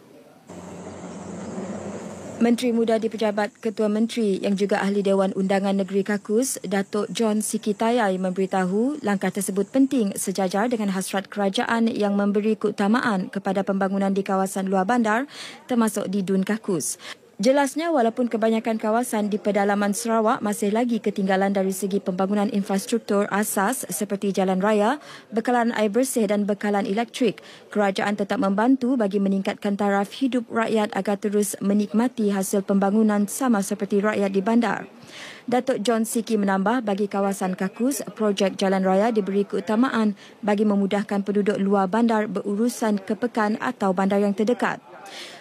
Menteri Muda di Pejabat Ketua Menteri yang juga Ahli Dewan Undangan Negeri Kakus, Datuk John Sikitayai memberitahu langkah tersebut penting sejajar dengan hasrat kerajaan yang memberi keutamaan kepada pembangunan di kawasan luar bandar termasuk di Dun Kakus. Jelasnya, walaupun kebanyakan kawasan di pedalaman Sarawak masih lagi ketinggalan dari segi pembangunan infrastruktur asas seperti jalan raya, bekalan air bersih dan bekalan elektrik, kerajaan tetap membantu bagi meningkatkan taraf hidup rakyat agar terus menikmati hasil pembangunan sama seperti rakyat di bandar. Datuk John Siki menambah bagi kawasan Kakus, projek jalan raya diberi keutamaan bagi memudahkan penduduk luar bandar berurusan kepekan atau bandar yang terdekat.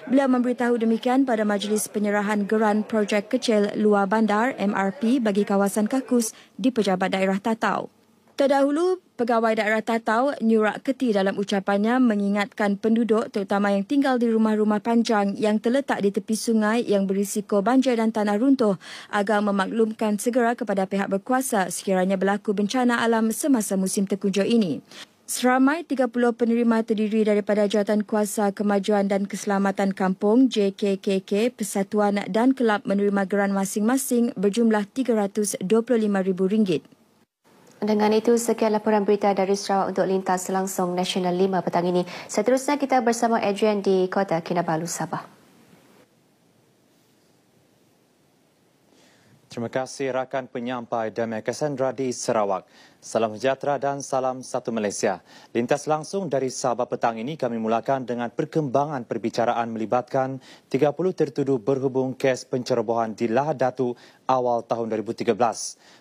Beliau memberitahu demikian pada majlis penyerahan geran projek kecil luar bandar MRP bagi kawasan Kakus di Pejabat Daerah Tatau. Terdahulu, Pegawai Daerah Tatau, Nyurak Keti dalam ucapannya mengingatkan penduduk terutama yang tinggal di rumah-rumah panjang yang terletak di tepi sungai yang berisiko banjir dan tanah runtuh agar memaklumkan segera kepada pihak berkuasa sekiranya berlaku bencana alam semasa musim terkunjur ini. Seramai 30 penerima terdiri daripada Jawatan Kuasa Kemajuan dan Keselamatan Kampung JKKK Persatuan dan Kelab menerima geran masing-masing berjumlah RM325,000. Dengan itu, sekian laporan berita dari Sarawak untuk lintas selangsung Nasional 5 petang ini. Seterusnya kita bersama Adrian di Kota Kinabalu, Sabah. Terima kasih rakan penyampai Damai Cassandra di Sarawak. Salam sejahtera dan salam satu Malaysia. Lintas langsung dari Sabah petang ini kami mulakan dengan perkembangan perbicaraan melibatkan 30 tertuduh berhubung kes pencerobohan di Lahad Datu awal tahun 2013.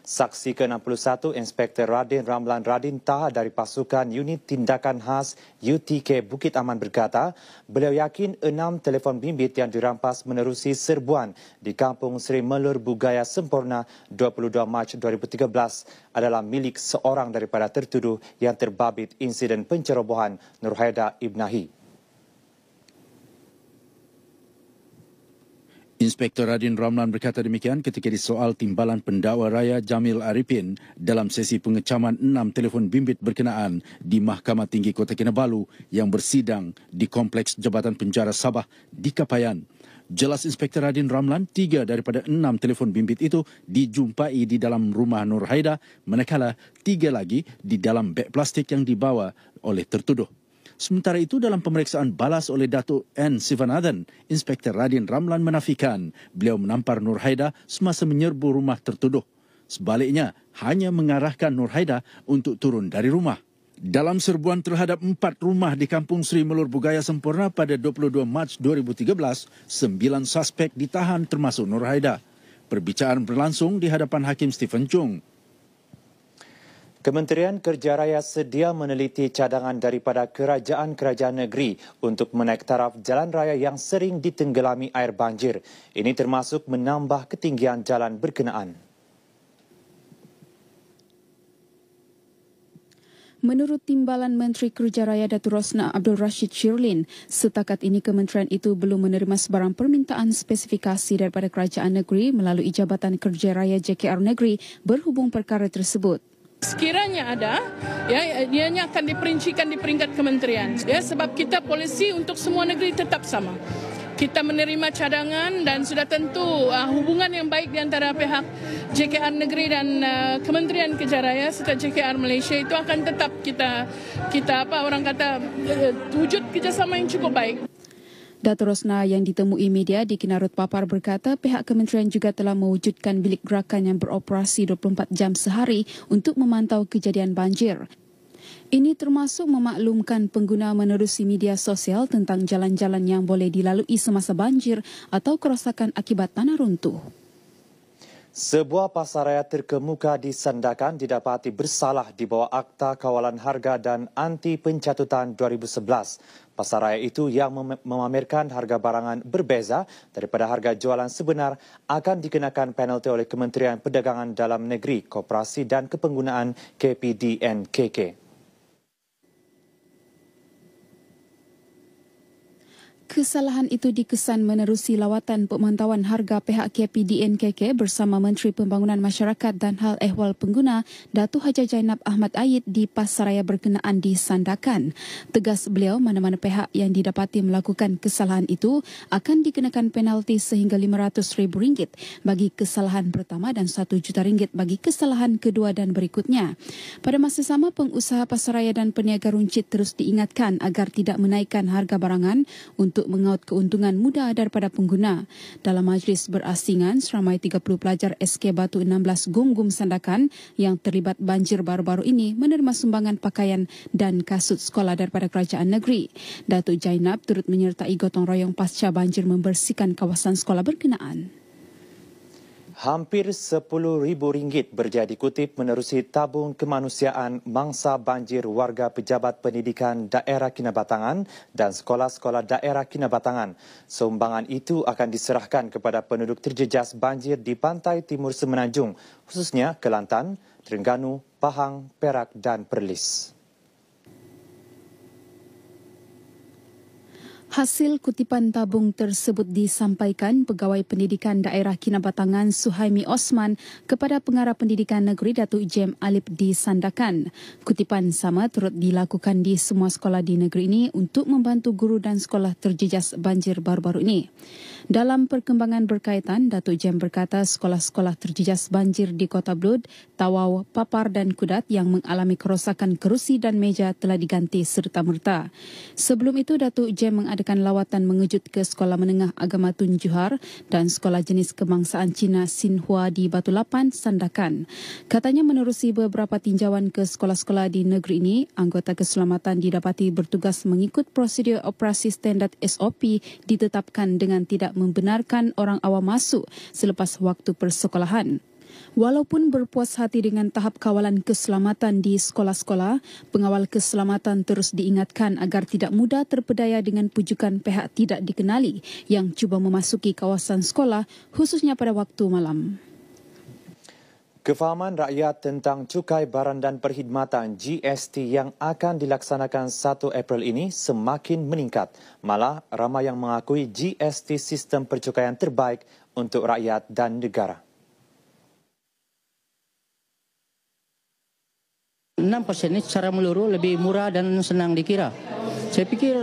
Saksi ke-61 Inspektor Radin Ramlan Radin Taha dari Pasukan Unit Tindakan Khas UTK Bukit Aman berkata, beliau yakin enam telefon bimbit yang dirampas menerusi serbuan di Kampung Seri Melur Bugaya Sempurna 22 Mac 2013 adalah milik seorang daripada tertuduh yang terbabit insiden pencerobohan Nurhaida Ibnahi. Inspektor Radin Ramlan berkata demikian ketika disoal timbalan pendakwa raya Jamil Arifin dalam sesi pengecaman enam telefon bimbit berkenaan di Mahkamah Tinggi Kota Kinabalu yang bersidang di Kompleks Jabatan Penjara Sabah di Kapayan. Jelas Inspektor Radin Ramlan, tiga daripada enam telefon bimbit itu dijumpai di dalam rumah Nur Haida, manakala tiga lagi di dalam beg plastik yang dibawa oleh tertuduh. Sementara itu dalam pemeriksaan balas oleh Datuk N. Sivanathan, Inspektor Radin Ramlan menafikan beliau menampar Nur Haida semasa menyerbu rumah tertuduh. Sebaliknya, hanya mengarahkan Nur Haida untuk turun dari rumah. Dalam serbuan terhadap empat rumah di Kampung Sri Melur Bugaya Sempurna pada 22 Mac 2013, sembilan suspek ditahan termasuk Nur Haida. Perbicaraan berlangsung di hadapan Hakim Stephen Chung. Kementerian Kerja Raya sedia meneliti cadangan daripada kerajaan-kerajaan negeri untuk menaik taraf jalan raya yang sering ditenggelami air banjir. Ini termasuk menambah ketinggian jalan berkenaan. Menurut Timbalan Menteri Kerja Raya Datuk Rosna Abdul Rashid Shirlin, setakat ini kementerian itu belum menerima sebarang permintaan spesifikasi daripada kerajaan negeri melalui Jabatan Kerja Raya JKR Negeri berhubung perkara tersebut. Sekiranya ada, ya, ianya akan diperincikan di peringkat kementerian. Ya, sebab kita polisi untuk semua negeri tetap sama kita menerima cadangan dan sudah tentu uh, hubungan yang baik di antara pihak JKR Negeri dan uh, Kementerian Kejaraya serta JKR Malaysia itu akan tetap kita kita apa orang kata uh, wujud kerjasama yang cukup baik. Dato' Rosna yang ditemui media di Kinarut Papar berkata pihak kementerian juga telah mewujudkan bilik gerakan yang beroperasi 24 jam sehari untuk memantau kejadian banjir. Ini termasuk memaklumkan pengguna menerusi media sosial tentang jalan-jalan yang boleh dilalui semasa banjir atau kerosakan akibat tanah runtuh. Sebuah pasaraya terkemuka di Sandakan didapati bersalah di bawah Akta Kawalan Harga dan Anti Pencatutan 2011. Pasaraya itu yang memamerkan harga barangan berbeza daripada harga jualan sebenar akan dikenakan penalti oleh Kementerian Perdagangan Dalam Negeri, Koperasi dan Kepenggunaan KPDNKK. kesalahan itu dikesan menerusi lawatan pemantauan harga pihak KPDNKK bersama Menteri Pembangunan Masyarakat dan Hal Ehwal Pengguna Datu Haji Jainab Ahmad Ayid di pasaraya berkenaan di Sandakan. Tegas beliau mana-mana pihak yang didapati melakukan kesalahan itu akan dikenakan penalti sehingga RM500,000 bagi kesalahan pertama dan RM1 juta bagi kesalahan kedua dan berikutnya. Pada masa sama, pengusaha pasaraya dan peniaga runcit terus diingatkan agar tidak menaikkan harga barangan untuk untuk mengaut keuntungan mudah daripada pengguna. Dalam majlis berasingan, seramai 30 pelajar SK Batu 16 Gunggum Sandakan yang terlibat banjir baru-baru ini menerima sumbangan pakaian dan kasut sekolah daripada kerajaan negeri. Datuk Jainab turut menyertai gotong royong pasca banjir membersihkan kawasan sekolah berkenaan. Hampir rm ringgit berjaya dikutip menerusi tabung kemanusiaan mangsa banjir warga pejabat pendidikan daerah Kinabatangan dan sekolah-sekolah daerah Kinabatangan. Sumbangan itu akan diserahkan kepada penduduk terjejas banjir di pantai timur Semenanjung, khususnya Kelantan, Terengganu, Pahang, Perak dan Perlis. Hasil kutipan tabung tersebut disampaikan Pegawai Pendidikan Daerah Kinabatangan Suhaimi Osman kepada Pengarah Pendidikan Negeri Datuk Jem Alip di Sandakan. Kutipan sama turut dilakukan di semua sekolah di negeri ini untuk membantu guru dan sekolah terjejas banjir baru-baru ini. Dalam perkembangan berkaitan, Datuk Jem berkata sekolah-sekolah terjejas banjir di Kota Blud, Tawau, Papar dan Kudat yang mengalami kerosakan kerusi dan meja telah diganti serta-merta. Sebelum itu, Datuk Jem mengadakan mengadakan lawatan mengejut ke Sekolah Menengah Agama Tun Juhar dan Sekolah Jenis Kebangsaan Cina Xinhua di Batu Lapan, Sandakan. Katanya menerusi beberapa tinjauan ke sekolah-sekolah di negeri ini, anggota keselamatan didapati bertugas mengikut prosedur operasi standard SOP ditetapkan dengan tidak membenarkan orang awam masuk selepas waktu persekolahan. Walaupun berpuas hati dengan tahap kawalan keselamatan di sekolah-sekolah, pengawal keselamatan terus diingatkan agar tidak mudah terpedaya dengan pujukan pihak tidak dikenali yang cuba memasuki kawasan sekolah khususnya pada waktu malam. Kefahaman rakyat tentang cukai barang dan perkhidmatan GST yang akan dilaksanakan 1 April ini semakin meningkat. Malah ramai yang mengakui GST sistem percukaian terbaik untuk rakyat dan negara. 6% ini secara meluruh lebih murah dan senang dikira. Saya pikir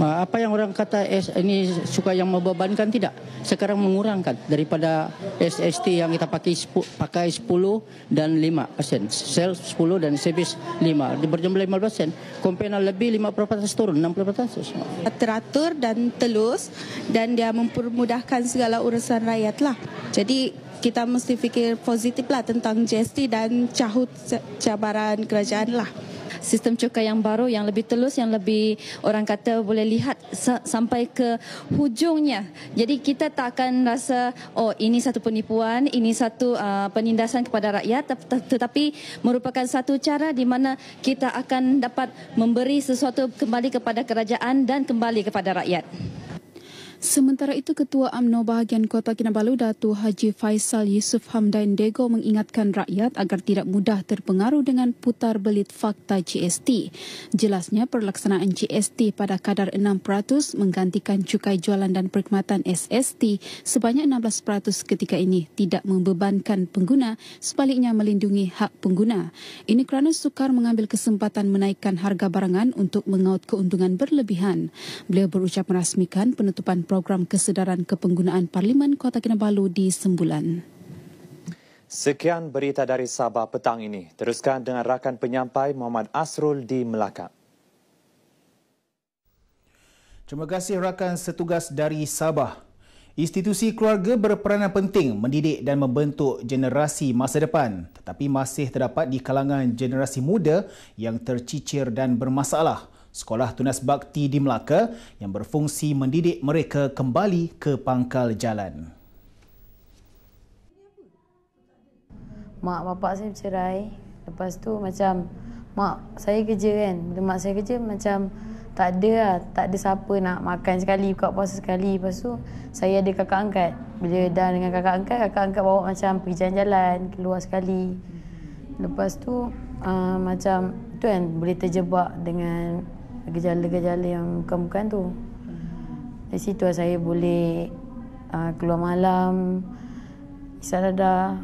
ah, apa yang orang kata ini suka yang membebankan tidak sekarang mengurangkan daripada SST yang kita pakai pakai 10 dan 5 persen sel 10 dan service 5 berjumlah 15 persen kompena lebih 5 persen turun 60 persen teratur dan telus dan dia mempermudahkan segala urusan rakyat lah jadi kita mesti fikir positif lah tentang GST dan cahut cabaran kerajaan lah. Sistem cukai yang baru, yang lebih telus, yang lebih orang kata boleh lihat sampai ke hujungnya. Jadi kita tak akan rasa, oh ini satu penipuan, ini satu uh, penindasan kepada rakyat. Tetapi merupakan satu cara di mana kita akan dapat memberi sesuatu kembali kepada kerajaan dan kembali kepada rakyat. Sementara itu, Ketua UMNO bahagian Kota Kinabalu, Datu Haji Faisal Yusuf Hamdain Dego mengingatkan rakyat agar tidak mudah terpengaruh dengan putar belit fakta GST. Jelasnya, perlaksanaan GST pada kadar 6% menggantikan cukai jualan dan perkhidmatan SST sebanyak 16% ketika ini tidak membebankan pengguna, sebaliknya melindungi hak pengguna. Ini kerana sukar mengambil kesempatan menaikkan harga barangan untuk mengaut keuntungan berlebihan. Beliau berucap merasmikan penutupan program kesedaran kepenggunaan Parlimen Kota Kinabalu di Sembulan. Sekian berita dari Sabah petang ini. Teruskan dengan rakan penyampai Muhammad Asrul di Melaka. Terima kasih rakan setugas dari Sabah. Institusi keluarga berperanan penting mendidik dan membentuk generasi masa depan tetapi masih terdapat di kalangan generasi muda yang tercicir dan bermasalah. Sekolah Tunas Bakti di Melaka yang berfungsi mendidik mereka kembali ke pangkal jalan. Mak bapak saya bercerai. Lepas tu macam mak saya kerja kan. Bila mak saya kerja macam tak ada lah. Tak ada siapa nak makan sekali, buka puasa sekali. Lepas tu saya ada kakak angkat. Bila dah dengan kakak angkat, kakak angkat bawa macam pergi jalan-jalan, keluar sekali. Lepas tu uh, macam tu kan boleh terjebak dengan gejala-gejala yang bukan-bukan tu. Hmm. Di situ saya boleh uh, keluar malam, isap dadah,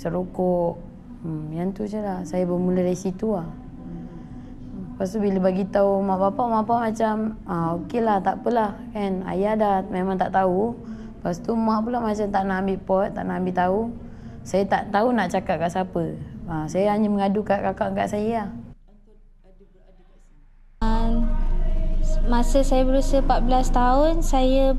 serokok. Hmm, yang tu je lah. Saya bermula dari situ lah. Hmm. Lepas tu bila bagi tahu mak bapak, mak bapak macam ah, okey lah, tak apalah kan. Ayah dah memang tak tahu. Lepas tu mak pula macam tak nak ambil pot, tak nak ambil tahu. Saya tak tahu nak cakap kat siapa. Ah, saya hanya mengadu kat kakak kat saya lah. masa saya berusia 14 tahun saya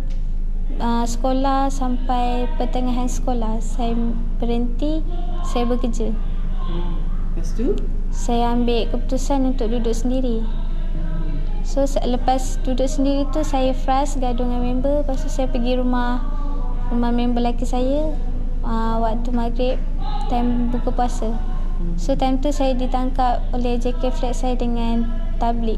uh, sekolah sampai pertengahan sekolah saya berhenti saya bekerja lepas tu saya ambil keputusan untuk duduk sendiri so lepas duduk sendiri tu saya frust gaduh dengan member lepas tu saya pergi rumah rumah member lelaki saya uh, waktu maghrib time buka puasa so time tu saya ditangkap oleh JK Flat saya dengan tablik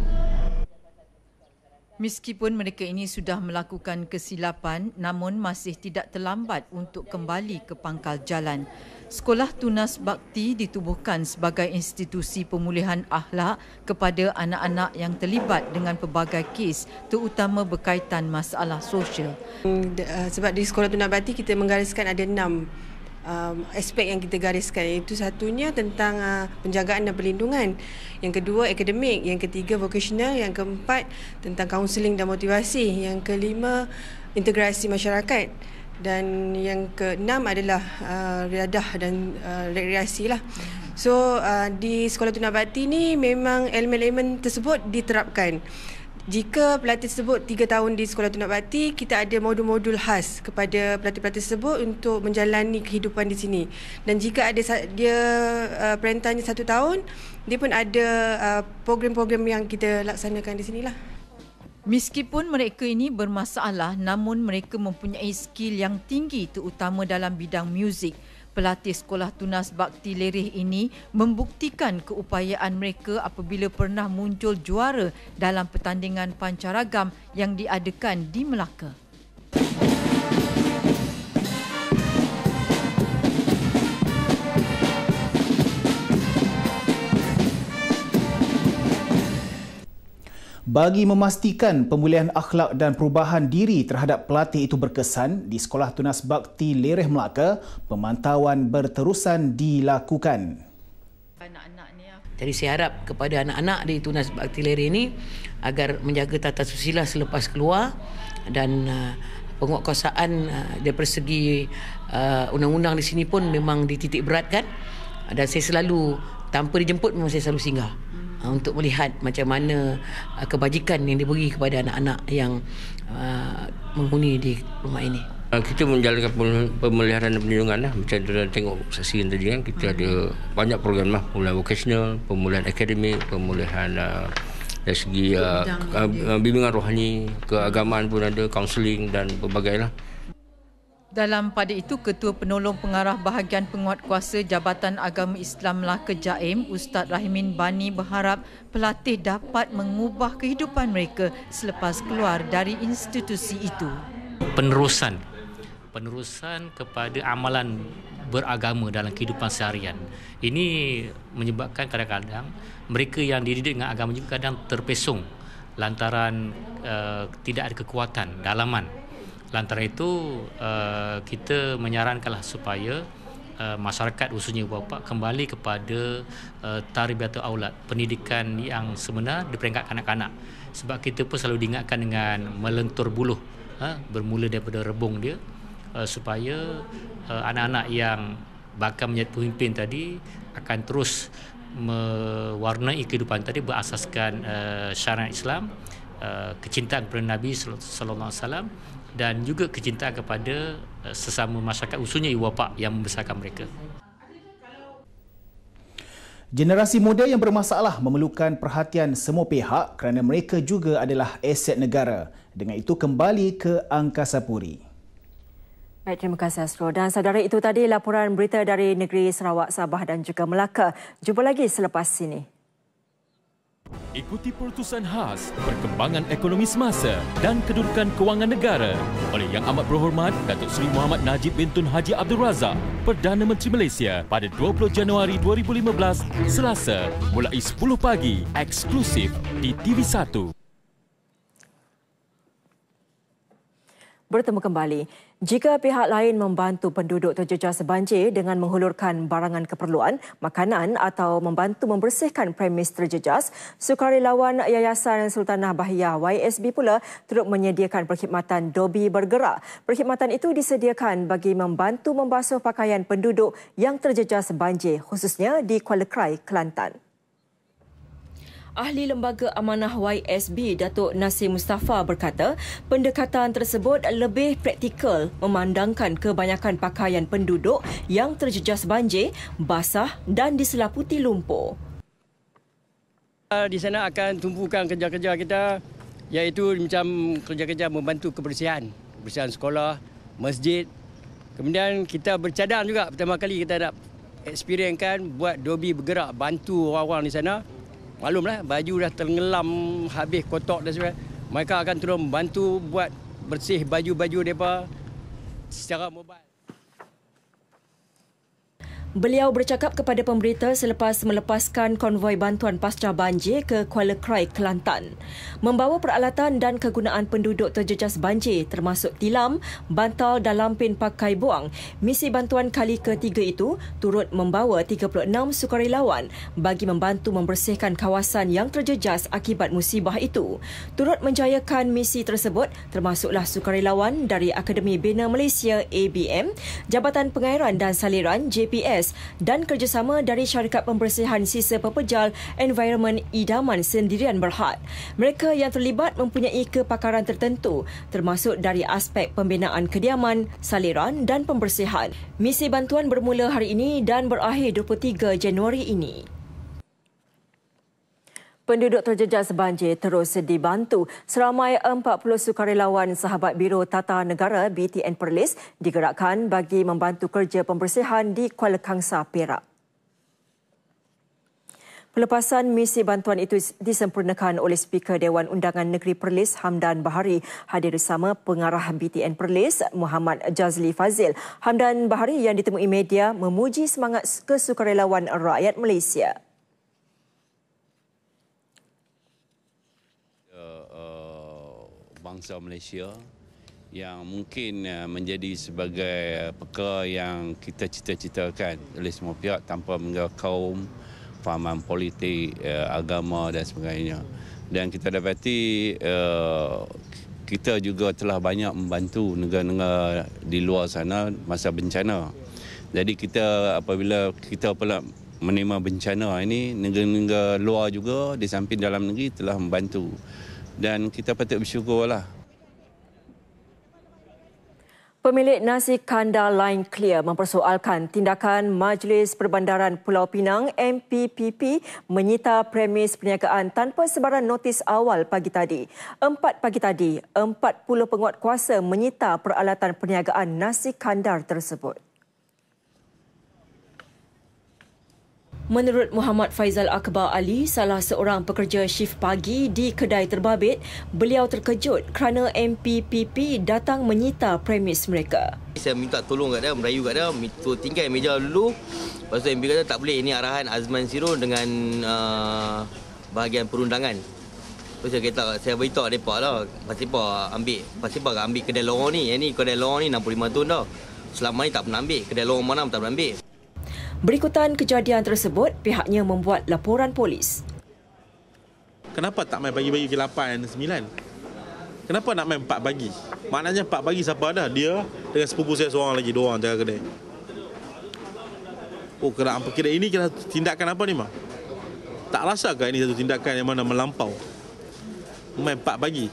Meskipun mereka ini sudah melakukan kesilapan namun masih tidak terlambat untuk kembali ke pangkal jalan. Sekolah Tunas Bakti ditubuhkan sebagai institusi pemulihan akhlak kepada anak-anak yang terlibat dengan pelbagai kes terutama berkaitan masalah sosial. Mm, eh, sebab di Sekolah Tunas Bakti kita menggariskan ada enam uh, aspek yang kita gariskan iaitu satunya tentang uh, penjagaan dan perlindungan yang kedua akademik yang ketiga vocational yang keempat tentang kaunseling dan motivasi yang kelima integrasi masyarakat dan yang keenam adalah uh, riadah dan uh, rekreasi lah. So uh, di Sekolah Tunabati ni memang elemen-elemen tersebut diterapkan. Uh, jika pelatih tersebut 3 tahun di sekolah Tunak Bakti, kita ada modul-modul khas kepada pelatih-pelatih tersebut untuk menjalani kehidupan di sini. Dan jika ada dia uh, perintahnya 1 tahun, dia pun ada uh, program-program yang kita laksanakan di sinilah. Meskipun mereka ini bermasalah, namun mereka mempunyai skill yang tinggi terutama dalam bidang muzik pelatih sekolah tunas bakti lerih ini membuktikan keupayaan mereka apabila pernah muncul juara dalam pertandingan pancaragam yang diadakan di Melaka. Bagi memastikan pemulihan akhlak dan perubahan diri terhadap pelatih itu berkesan, di Sekolah Tunas Bakti Lereh Melaka, pemantauan berterusan dilakukan. Jadi saya harap kepada anak-anak di Tunas Bakti Lereh ini agar menjaga tata susila selepas keluar dan uh, penguatkuasaan uh, dari segi uh, undang-undang di sini pun memang dititik beratkan dan saya selalu tanpa dijemput memang saya selalu singgah. Ah, untuk melihat macam mana uh, kebajikan yang diberi kepada anak-anak yang uh, ah, menghuni di rumah ini. Kita menjalankan pemeliharaan dan perlindungan lah. Macam tu dah tengok sesi yang tadi kan Kita ada banyak program lah Pemulihan vocational, pemulihan akademik Pemulihan uh, dari segi uh, uh, bimbingan rohani Keagamaan pun ada, counselling dan berbagai lah dalam pada itu, Ketua Penolong Pengarah Bahagian penguat kuasa Jabatan Agama Islam Melaka Jaim, Ustaz Rahimin Bani berharap pelatih dapat mengubah kehidupan mereka selepas keluar dari institusi itu. Penerusan penerusan kepada amalan beragama dalam kehidupan seharian. Ini menyebabkan kadang-kadang mereka yang dididik dengan agama juga kadang terpesong lantaran uh, tidak ada kekuatan dalaman lantaran itu uh, kita menyarankanlah supaya uh, masyarakat khususnya bapa kembali kepada uh, eh, tarbiyatul aulad pendidikan yang sebenar di peringkat kanak-kanak sebab kita pun selalu diingatkan dengan melentur buluh uh, bermula daripada rebung dia uh, supaya uh, anak-anak yang bakal menjadi pemimpin tadi akan terus mewarnai kehidupan tadi berasaskan uh, syariat Islam uh, kecintaan kepada Nabi sallallahu alaihi wasallam dan juga kecintaan kepada eh, sesama masyarakat usulnya ibu bapa yang membesarkan mereka. Generasi muda yang bermasalah memerlukan perhatian semua pihak kerana mereka juga adalah aset negara. Dengan itu kembali ke Angkasa Puri. Baik, terima kasih Astro. Dan saudara itu tadi laporan berita dari negeri Sarawak, Sabah dan juga Melaka. Jumpa lagi selepas sini. Ikuti peruntusan khas perkembangan ekonomi semasa dan kedudukan kewangan negara oleh Yang Amat Berhormat Datuk Seri Muhammad Najib bin Tun Haji Abdul Razak, Perdana Menteri Malaysia pada 20 Januari 2015 Selasa mulai 10 pagi eksklusif di TV1. Bertemu kembali. Jika pihak lain membantu penduduk terjejas banjir dengan menghulurkan barangan keperluan, makanan atau membantu membersihkan premis terjejas, sukarelawan Yayasan Sultanah Bahia YSB pula turut menyediakan perkhidmatan Dobi Bergerak. Perkhidmatan itu disediakan bagi membantu membasuh pakaian penduduk yang terjejas banjir khususnya di Kuala Krai, Kelantan. Ahli Lembaga Amanah YSB Datuk Nasir Mustafa berkata, pendekatan tersebut lebih praktikal memandangkan kebanyakan pakaian penduduk yang terjejas banjir, basah dan diselaputi lumpur. Ah, di sana akan tumpukan kerja-kerja kita iaitu macam kerja-kerja membantu kebersihan, kebersihan sekolah, masjid. Kemudian kita bercadang juga pertama kali kita nak experience kan, buat dobi bergerak bantu orang-orang di sana malumlah baju dah tenggelam habis kotak dan sebagainya mereka akan turun bantu buat bersih baju-baju mereka secara mobile Beliau bercakap kepada pemberita selepas melepaskan konvoi bantuan pasca banjir ke Kuala Krai, Kelantan. Membawa peralatan dan kegunaan penduduk terjejas banjir termasuk tilam, bantal dan lampin pakai buang, misi bantuan kali ketiga itu turut membawa 36 sukarelawan bagi membantu membersihkan kawasan yang terjejas akibat musibah itu. Turut menjayakan misi tersebut termasuklah sukarelawan dari Akademi Bina Malaysia ABM, Jabatan Pengairan dan Saliran JPS Express dan kerjasama dari syarikat pembersihan sisa pepejal Environment Idaman Sendirian Berhad. Mereka yang terlibat mempunyai kepakaran tertentu termasuk dari aspek pembinaan kediaman, saliran dan pembersihan. Misi bantuan bermula hari ini dan berakhir 23 Januari ini. Penduduk terjejas banjir terus dibantu. Seramai 40 sukarelawan sahabat Biro Tata Negara BTN Perlis digerakkan bagi membantu kerja pembersihan di Kuala Kangsar, Perak. Pelepasan misi bantuan itu disempurnakan oleh Speaker Dewan Undangan Negeri Perlis Hamdan Bahari hadir bersama pengarah BTN Perlis Muhammad Jazli Fazil. Hamdan Bahari yang ditemui media memuji semangat kesukarelawan rakyat Malaysia. bangsa Malaysia yang mungkin eh, menjadi sebagai eh, peka yang kita cita-citakan oleh semua pihak tanpa mengenal kaum, fahaman politik, eh, agama dan sebagainya. Dan kita dapati kita juga telah banyak membantu negara-negara di luar sana masa bencana. Jadi kita apabila kita pula menerima bencana ini, negara-negara luar juga di samping dalam negeri telah membantu dan kita patut bersyukurlah. Pemilik nasi kandar Line Clear mempersoalkan tindakan Majlis Perbandaran Pulau Pinang MPPP menyita premis perniagaan tanpa sebarang notis awal pagi tadi. Empat pagi tadi, empat puluh penguat kuasa menyita peralatan perniagaan nasi kandar tersebut. Menurut Muhammad Faizal Akbar Ali, salah seorang pekerja shift pagi di kedai terbabit, beliau terkejut kerana MPPP datang menyita premis mereka. Saya minta tolong kat dia, merayu kat dia, minta tinggal meja dulu. Lepas tu MP kata tak boleh, ini arahan Azman Sirun dengan uh, bahagian perundangan. Lepas saya kata, saya beritahu mereka lah, pasti apa ambil, pasti apa ambil kedai lorong ni. Yang ni kedai lorong ni 65 tahun dah. Selama ni tak pernah ambil, kedai lorong mana pun tak pernah ambil. Berikutan kejadian tersebut, pihaknya membuat laporan polis. Kenapa tak main bagi-bagi ke 8, 9? Kenapa nak main 4 bagi? Maknanya 4 bagi siapa dah? Dia dengan sepupu saya seorang lagi, dua orang jaga kedai. Oh, kena apa kira ini kena tindakan apa ni, mah? Tak rasa ke ini satu tindakan yang mana melampau? Main 4 bagi.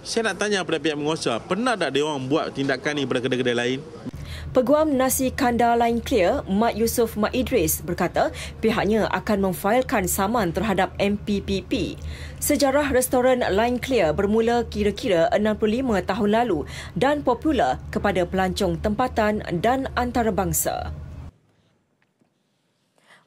Saya nak tanya kepada pihak menguasa, pernah tak dia orang buat tindakan ini pada kedai-kedai lain? Peguam Nasi Kandar Lain Clear, Mat Yusof Mat Idris berkata pihaknya akan memfailkan saman terhadap MPPP. Sejarah restoran Lain Clear bermula kira-kira 65 tahun lalu dan popular kepada pelancong tempatan dan antarabangsa.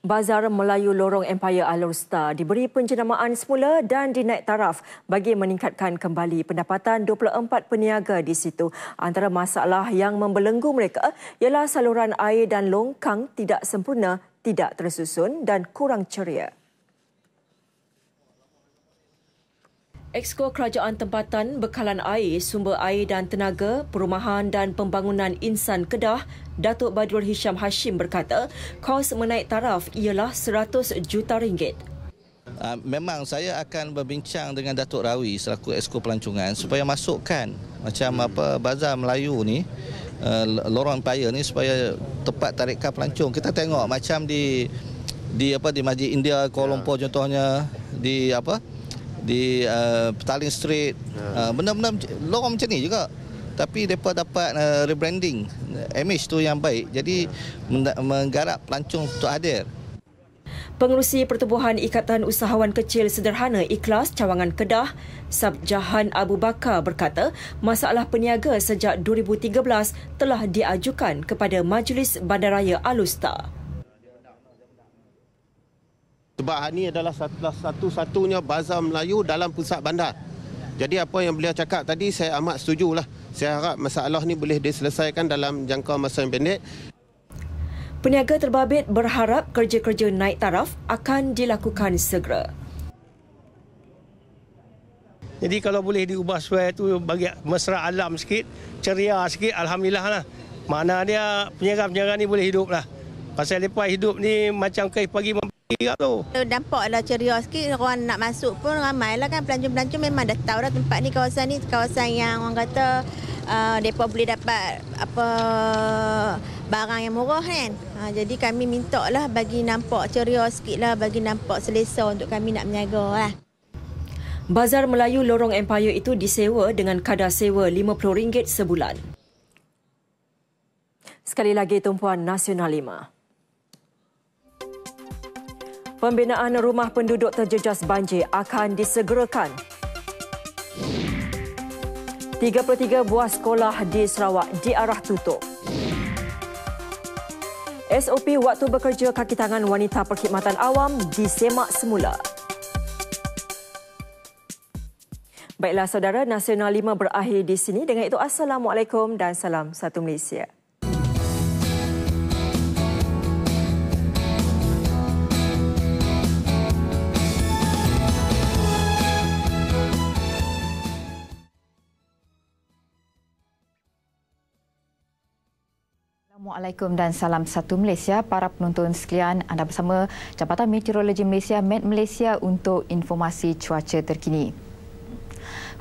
Bazar Melayu Lorong Empire Alor Star diberi penjenamaan semula dan dinaik taraf bagi meningkatkan kembali pendapatan 24 peniaga di situ. Antara masalah yang membelenggu mereka ialah saluran air dan longkang tidak sempurna, tidak tersusun dan kurang ceria. Exko Kerajaan Tempatan Bekalan Air, Sumber Air dan Tenaga, Perumahan dan Pembangunan Insan Kedah, Datuk Badrul Hisham Hashim berkata, kos menaik taraf ialah 100 juta ringgit. Ah, memang saya akan berbincang dengan Datuk Rawi selaku Exko Pelancongan supaya masukkan macam apa bazar Melayu ni eh, lorong paya ni supaya tepat tarikan pelancong. Kita tengok macam di di apa di Masjid India Kuala ya. Lumpur contohnya di apa di uh, Petaling Street. Ha. Uh, benda-benda lorong macam ni juga. Tapi mereka dapat uh, rebranding. Uh, image tu yang baik. Jadi ya. menggarap pelancong untuk hadir. Pengurusi Pertubuhan Ikatan Usahawan Kecil Sederhana Ikhlas Cawangan Kedah, Sabjahan Abu Bakar berkata, masalah peniaga sejak 2013 telah diajukan kepada Majlis Bandaraya Alustar. Sebab hari ini adalah satu-satunya bazar Melayu dalam pusat bandar. Jadi apa yang beliau cakap tadi saya amat setuju lah. Saya harap masalah ini boleh diselesaikan dalam jangka masa yang pendek. Peniaga terbabit berharap kerja-kerja naik taraf akan dilakukan segera. Jadi kalau boleh diubah suai itu bagi mesra alam sikit, ceria sikit, Alhamdulillah lah. Mana dia peniaga-peniaga ni boleh hidup lah. Pasal lepas hidup ni macam kaya pagi berak lah tu. Nampaklah ceria sikit. Orang nak masuk pun ramailah kan. Pelancong-pelancong memang dah tahu dah tempat ni. Kawasan ni kawasan yang orang kata uh, boleh dapat apa barang yang murah kan. Ha, jadi kami minta lah bagi nampak ceria sikit lah. Bagi nampak selesa untuk kami nak meniaga lah. Bazar Melayu Lorong Empire itu disewa dengan kadar sewa RM50 sebulan. Sekali lagi tumpuan Nasional 5. Pembinaan rumah penduduk terjejas banjir akan disegerakan. 33 buah sekolah di Sarawak diarah tutup. SOP waktu bekerja kaki tangan wanita perkhidmatan awam disemak semula. Baiklah saudara, Nasional 5 berakhir di sini. Dengan itu, Assalamualaikum dan salam satu Malaysia. Assalamualaikum dan salam satu Malaysia. Para penonton sekalian, anda bersama Jabatan Meteorologi Malaysia, Met Malaysia untuk informasi cuaca terkini.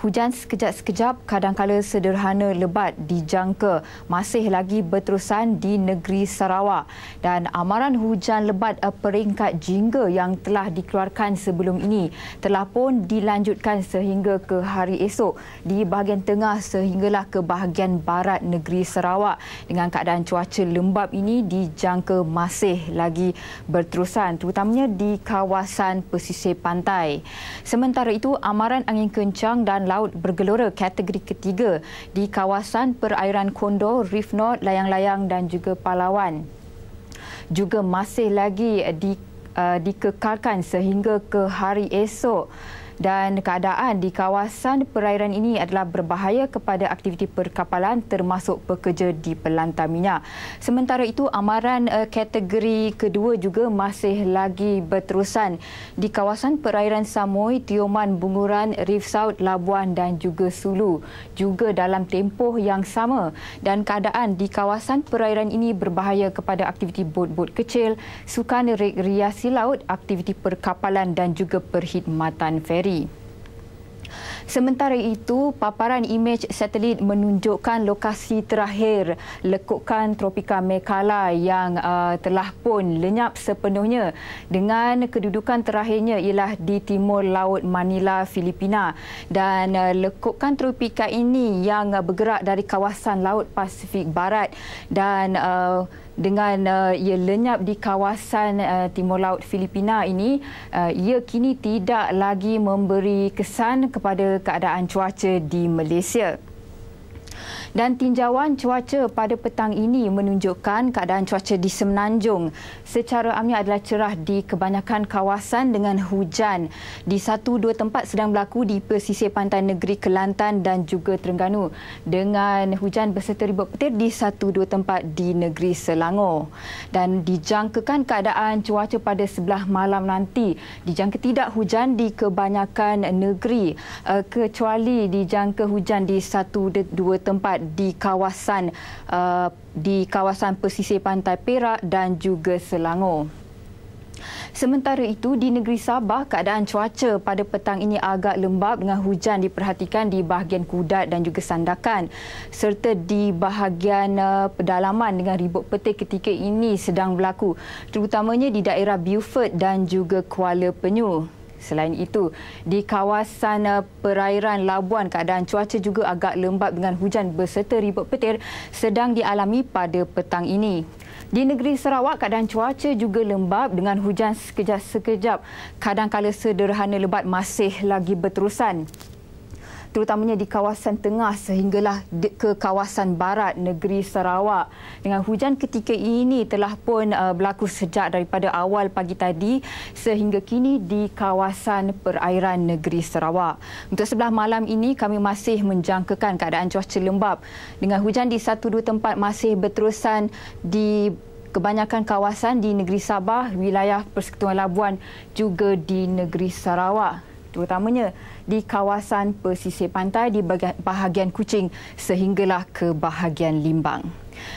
Hujan sekejap-sekejap kadangkala sederhana lebat dijangka masih lagi berterusan di negeri Sarawak dan amaran hujan lebat eh, peringkat jingga yang telah dikeluarkan sebelum ini telah pun dilanjutkan sehingga ke hari esok di bahagian tengah sehinggalah ke bahagian barat negeri Sarawak dengan keadaan cuaca lembab ini dijangka masih lagi berterusan terutamanya di kawasan pesisir pantai. Sementara itu amaran angin kencang dan laut bergelora kategori ketiga di kawasan perairan Kondor, Reef North, Layang-Layang dan juga Palawan. Juga masih lagi eh, di, uh, dikekalkan sehingga ke hari esok dan keadaan di kawasan perairan ini adalah berbahaya kepada aktiviti perkapalan termasuk pekerja di pelantar minyak. Sementara itu, amaran eh, kategori kedua juga masih lagi berterusan di kawasan perairan Samoi, Tioman, Bunguran, Reef South, Labuan dan juga Sulu juga dalam tempoh yang sama dan keadaan di kawasan perairan ini berbahaya kepada aktiviti bot-bot kecil, sukan rekreasi laut, aktiviti perkapalan dan juga perkhidmatan feri hari. Sementara itu, paparan imej satelit menunjukkan lokasi terakhir lekukan tropika Mekala yang uh, telah pun lenyap sepenuhnya dengan kedudukan terakhirnya ialah di timur laut Manila, Filipina. Dan uh, lekukan tropika ini yang uh, bergerak dari kawasan laut Pasifik Barat dan uh, dengan uh, ia lenyap di kawasan uh, timur laut Filipina ini uh, ia kini tidak lagi memberi kesan kepada keadaan cuaca di Malaysia dan tinjauan cuaca pada petang ini menunjukkan keadaan cuaca di Semenanjung secara amnya adalah cerah di kebanyakan kawasan dengan hujan di satu dua tempat sedang berlaku di pesisir pantai negeri Kelantan dan juga Terengganu dengan hujan berserta ribut petir di satu dua tempat di negeri Selangor dan dijangkakan keadaan cuaca pada sebelah malam nanti dijangka tidak hujan di kebanyakan negeri eh, kecuali dijangka hujan di satu dua tempat di kawasan uh, di kawasan pesisir pantai Perak dan juga Selangor. Sementara itu di negeri Sabah keadaan cuaca pada petang ini agak lembap dengan hujan diperhatikan di bahagian Kudat dan juga Sandakan serta di bahagian uh, pedalaman dengan ribut petir ketika ini sedang berlaku terutamanya di daerah Beaufort dan juga Kuala Penyu. Selain itu, di kawasan eh, perairan Labuan, keadaan cuaca juga agak lembap dengan hujan berserta ribut petir sedang dialami pada petang ini. Di negeri Sarawak, keadaan cuaca juga lembap dengan hujan sekejap-sekejap. Kadang-kadang sederhana lebat masih lagi berterusan terutamanya di kawasan tengah sehinggalah ke kawasan barat negeri Sarawak. Dengan hujan ketika ini telah pun uh, berlaku sejak daripada awal pagi tadi sehingga kini di kawasan perairan negeri Sarawak. Untuk sebelah malam ini kami masih menjangkakan keadaan cuaca lembap dengan hujan di satu dua tempat masih berterusan di kebanyakan kawasan di negeri Sabah, wilayah Persekutuan Labuan juga di negeri Sarawak terutamanya di kawasan pesisir pantai di bahagian Kuching sehinggalah ke bahagian Limbang.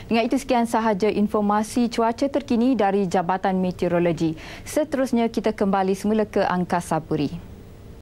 Dengan itu sekian sahaja informasi cuaca terkini dari Jabatan Meteorologi. Seterusnya kita kembali semula ke Angkasa Puri.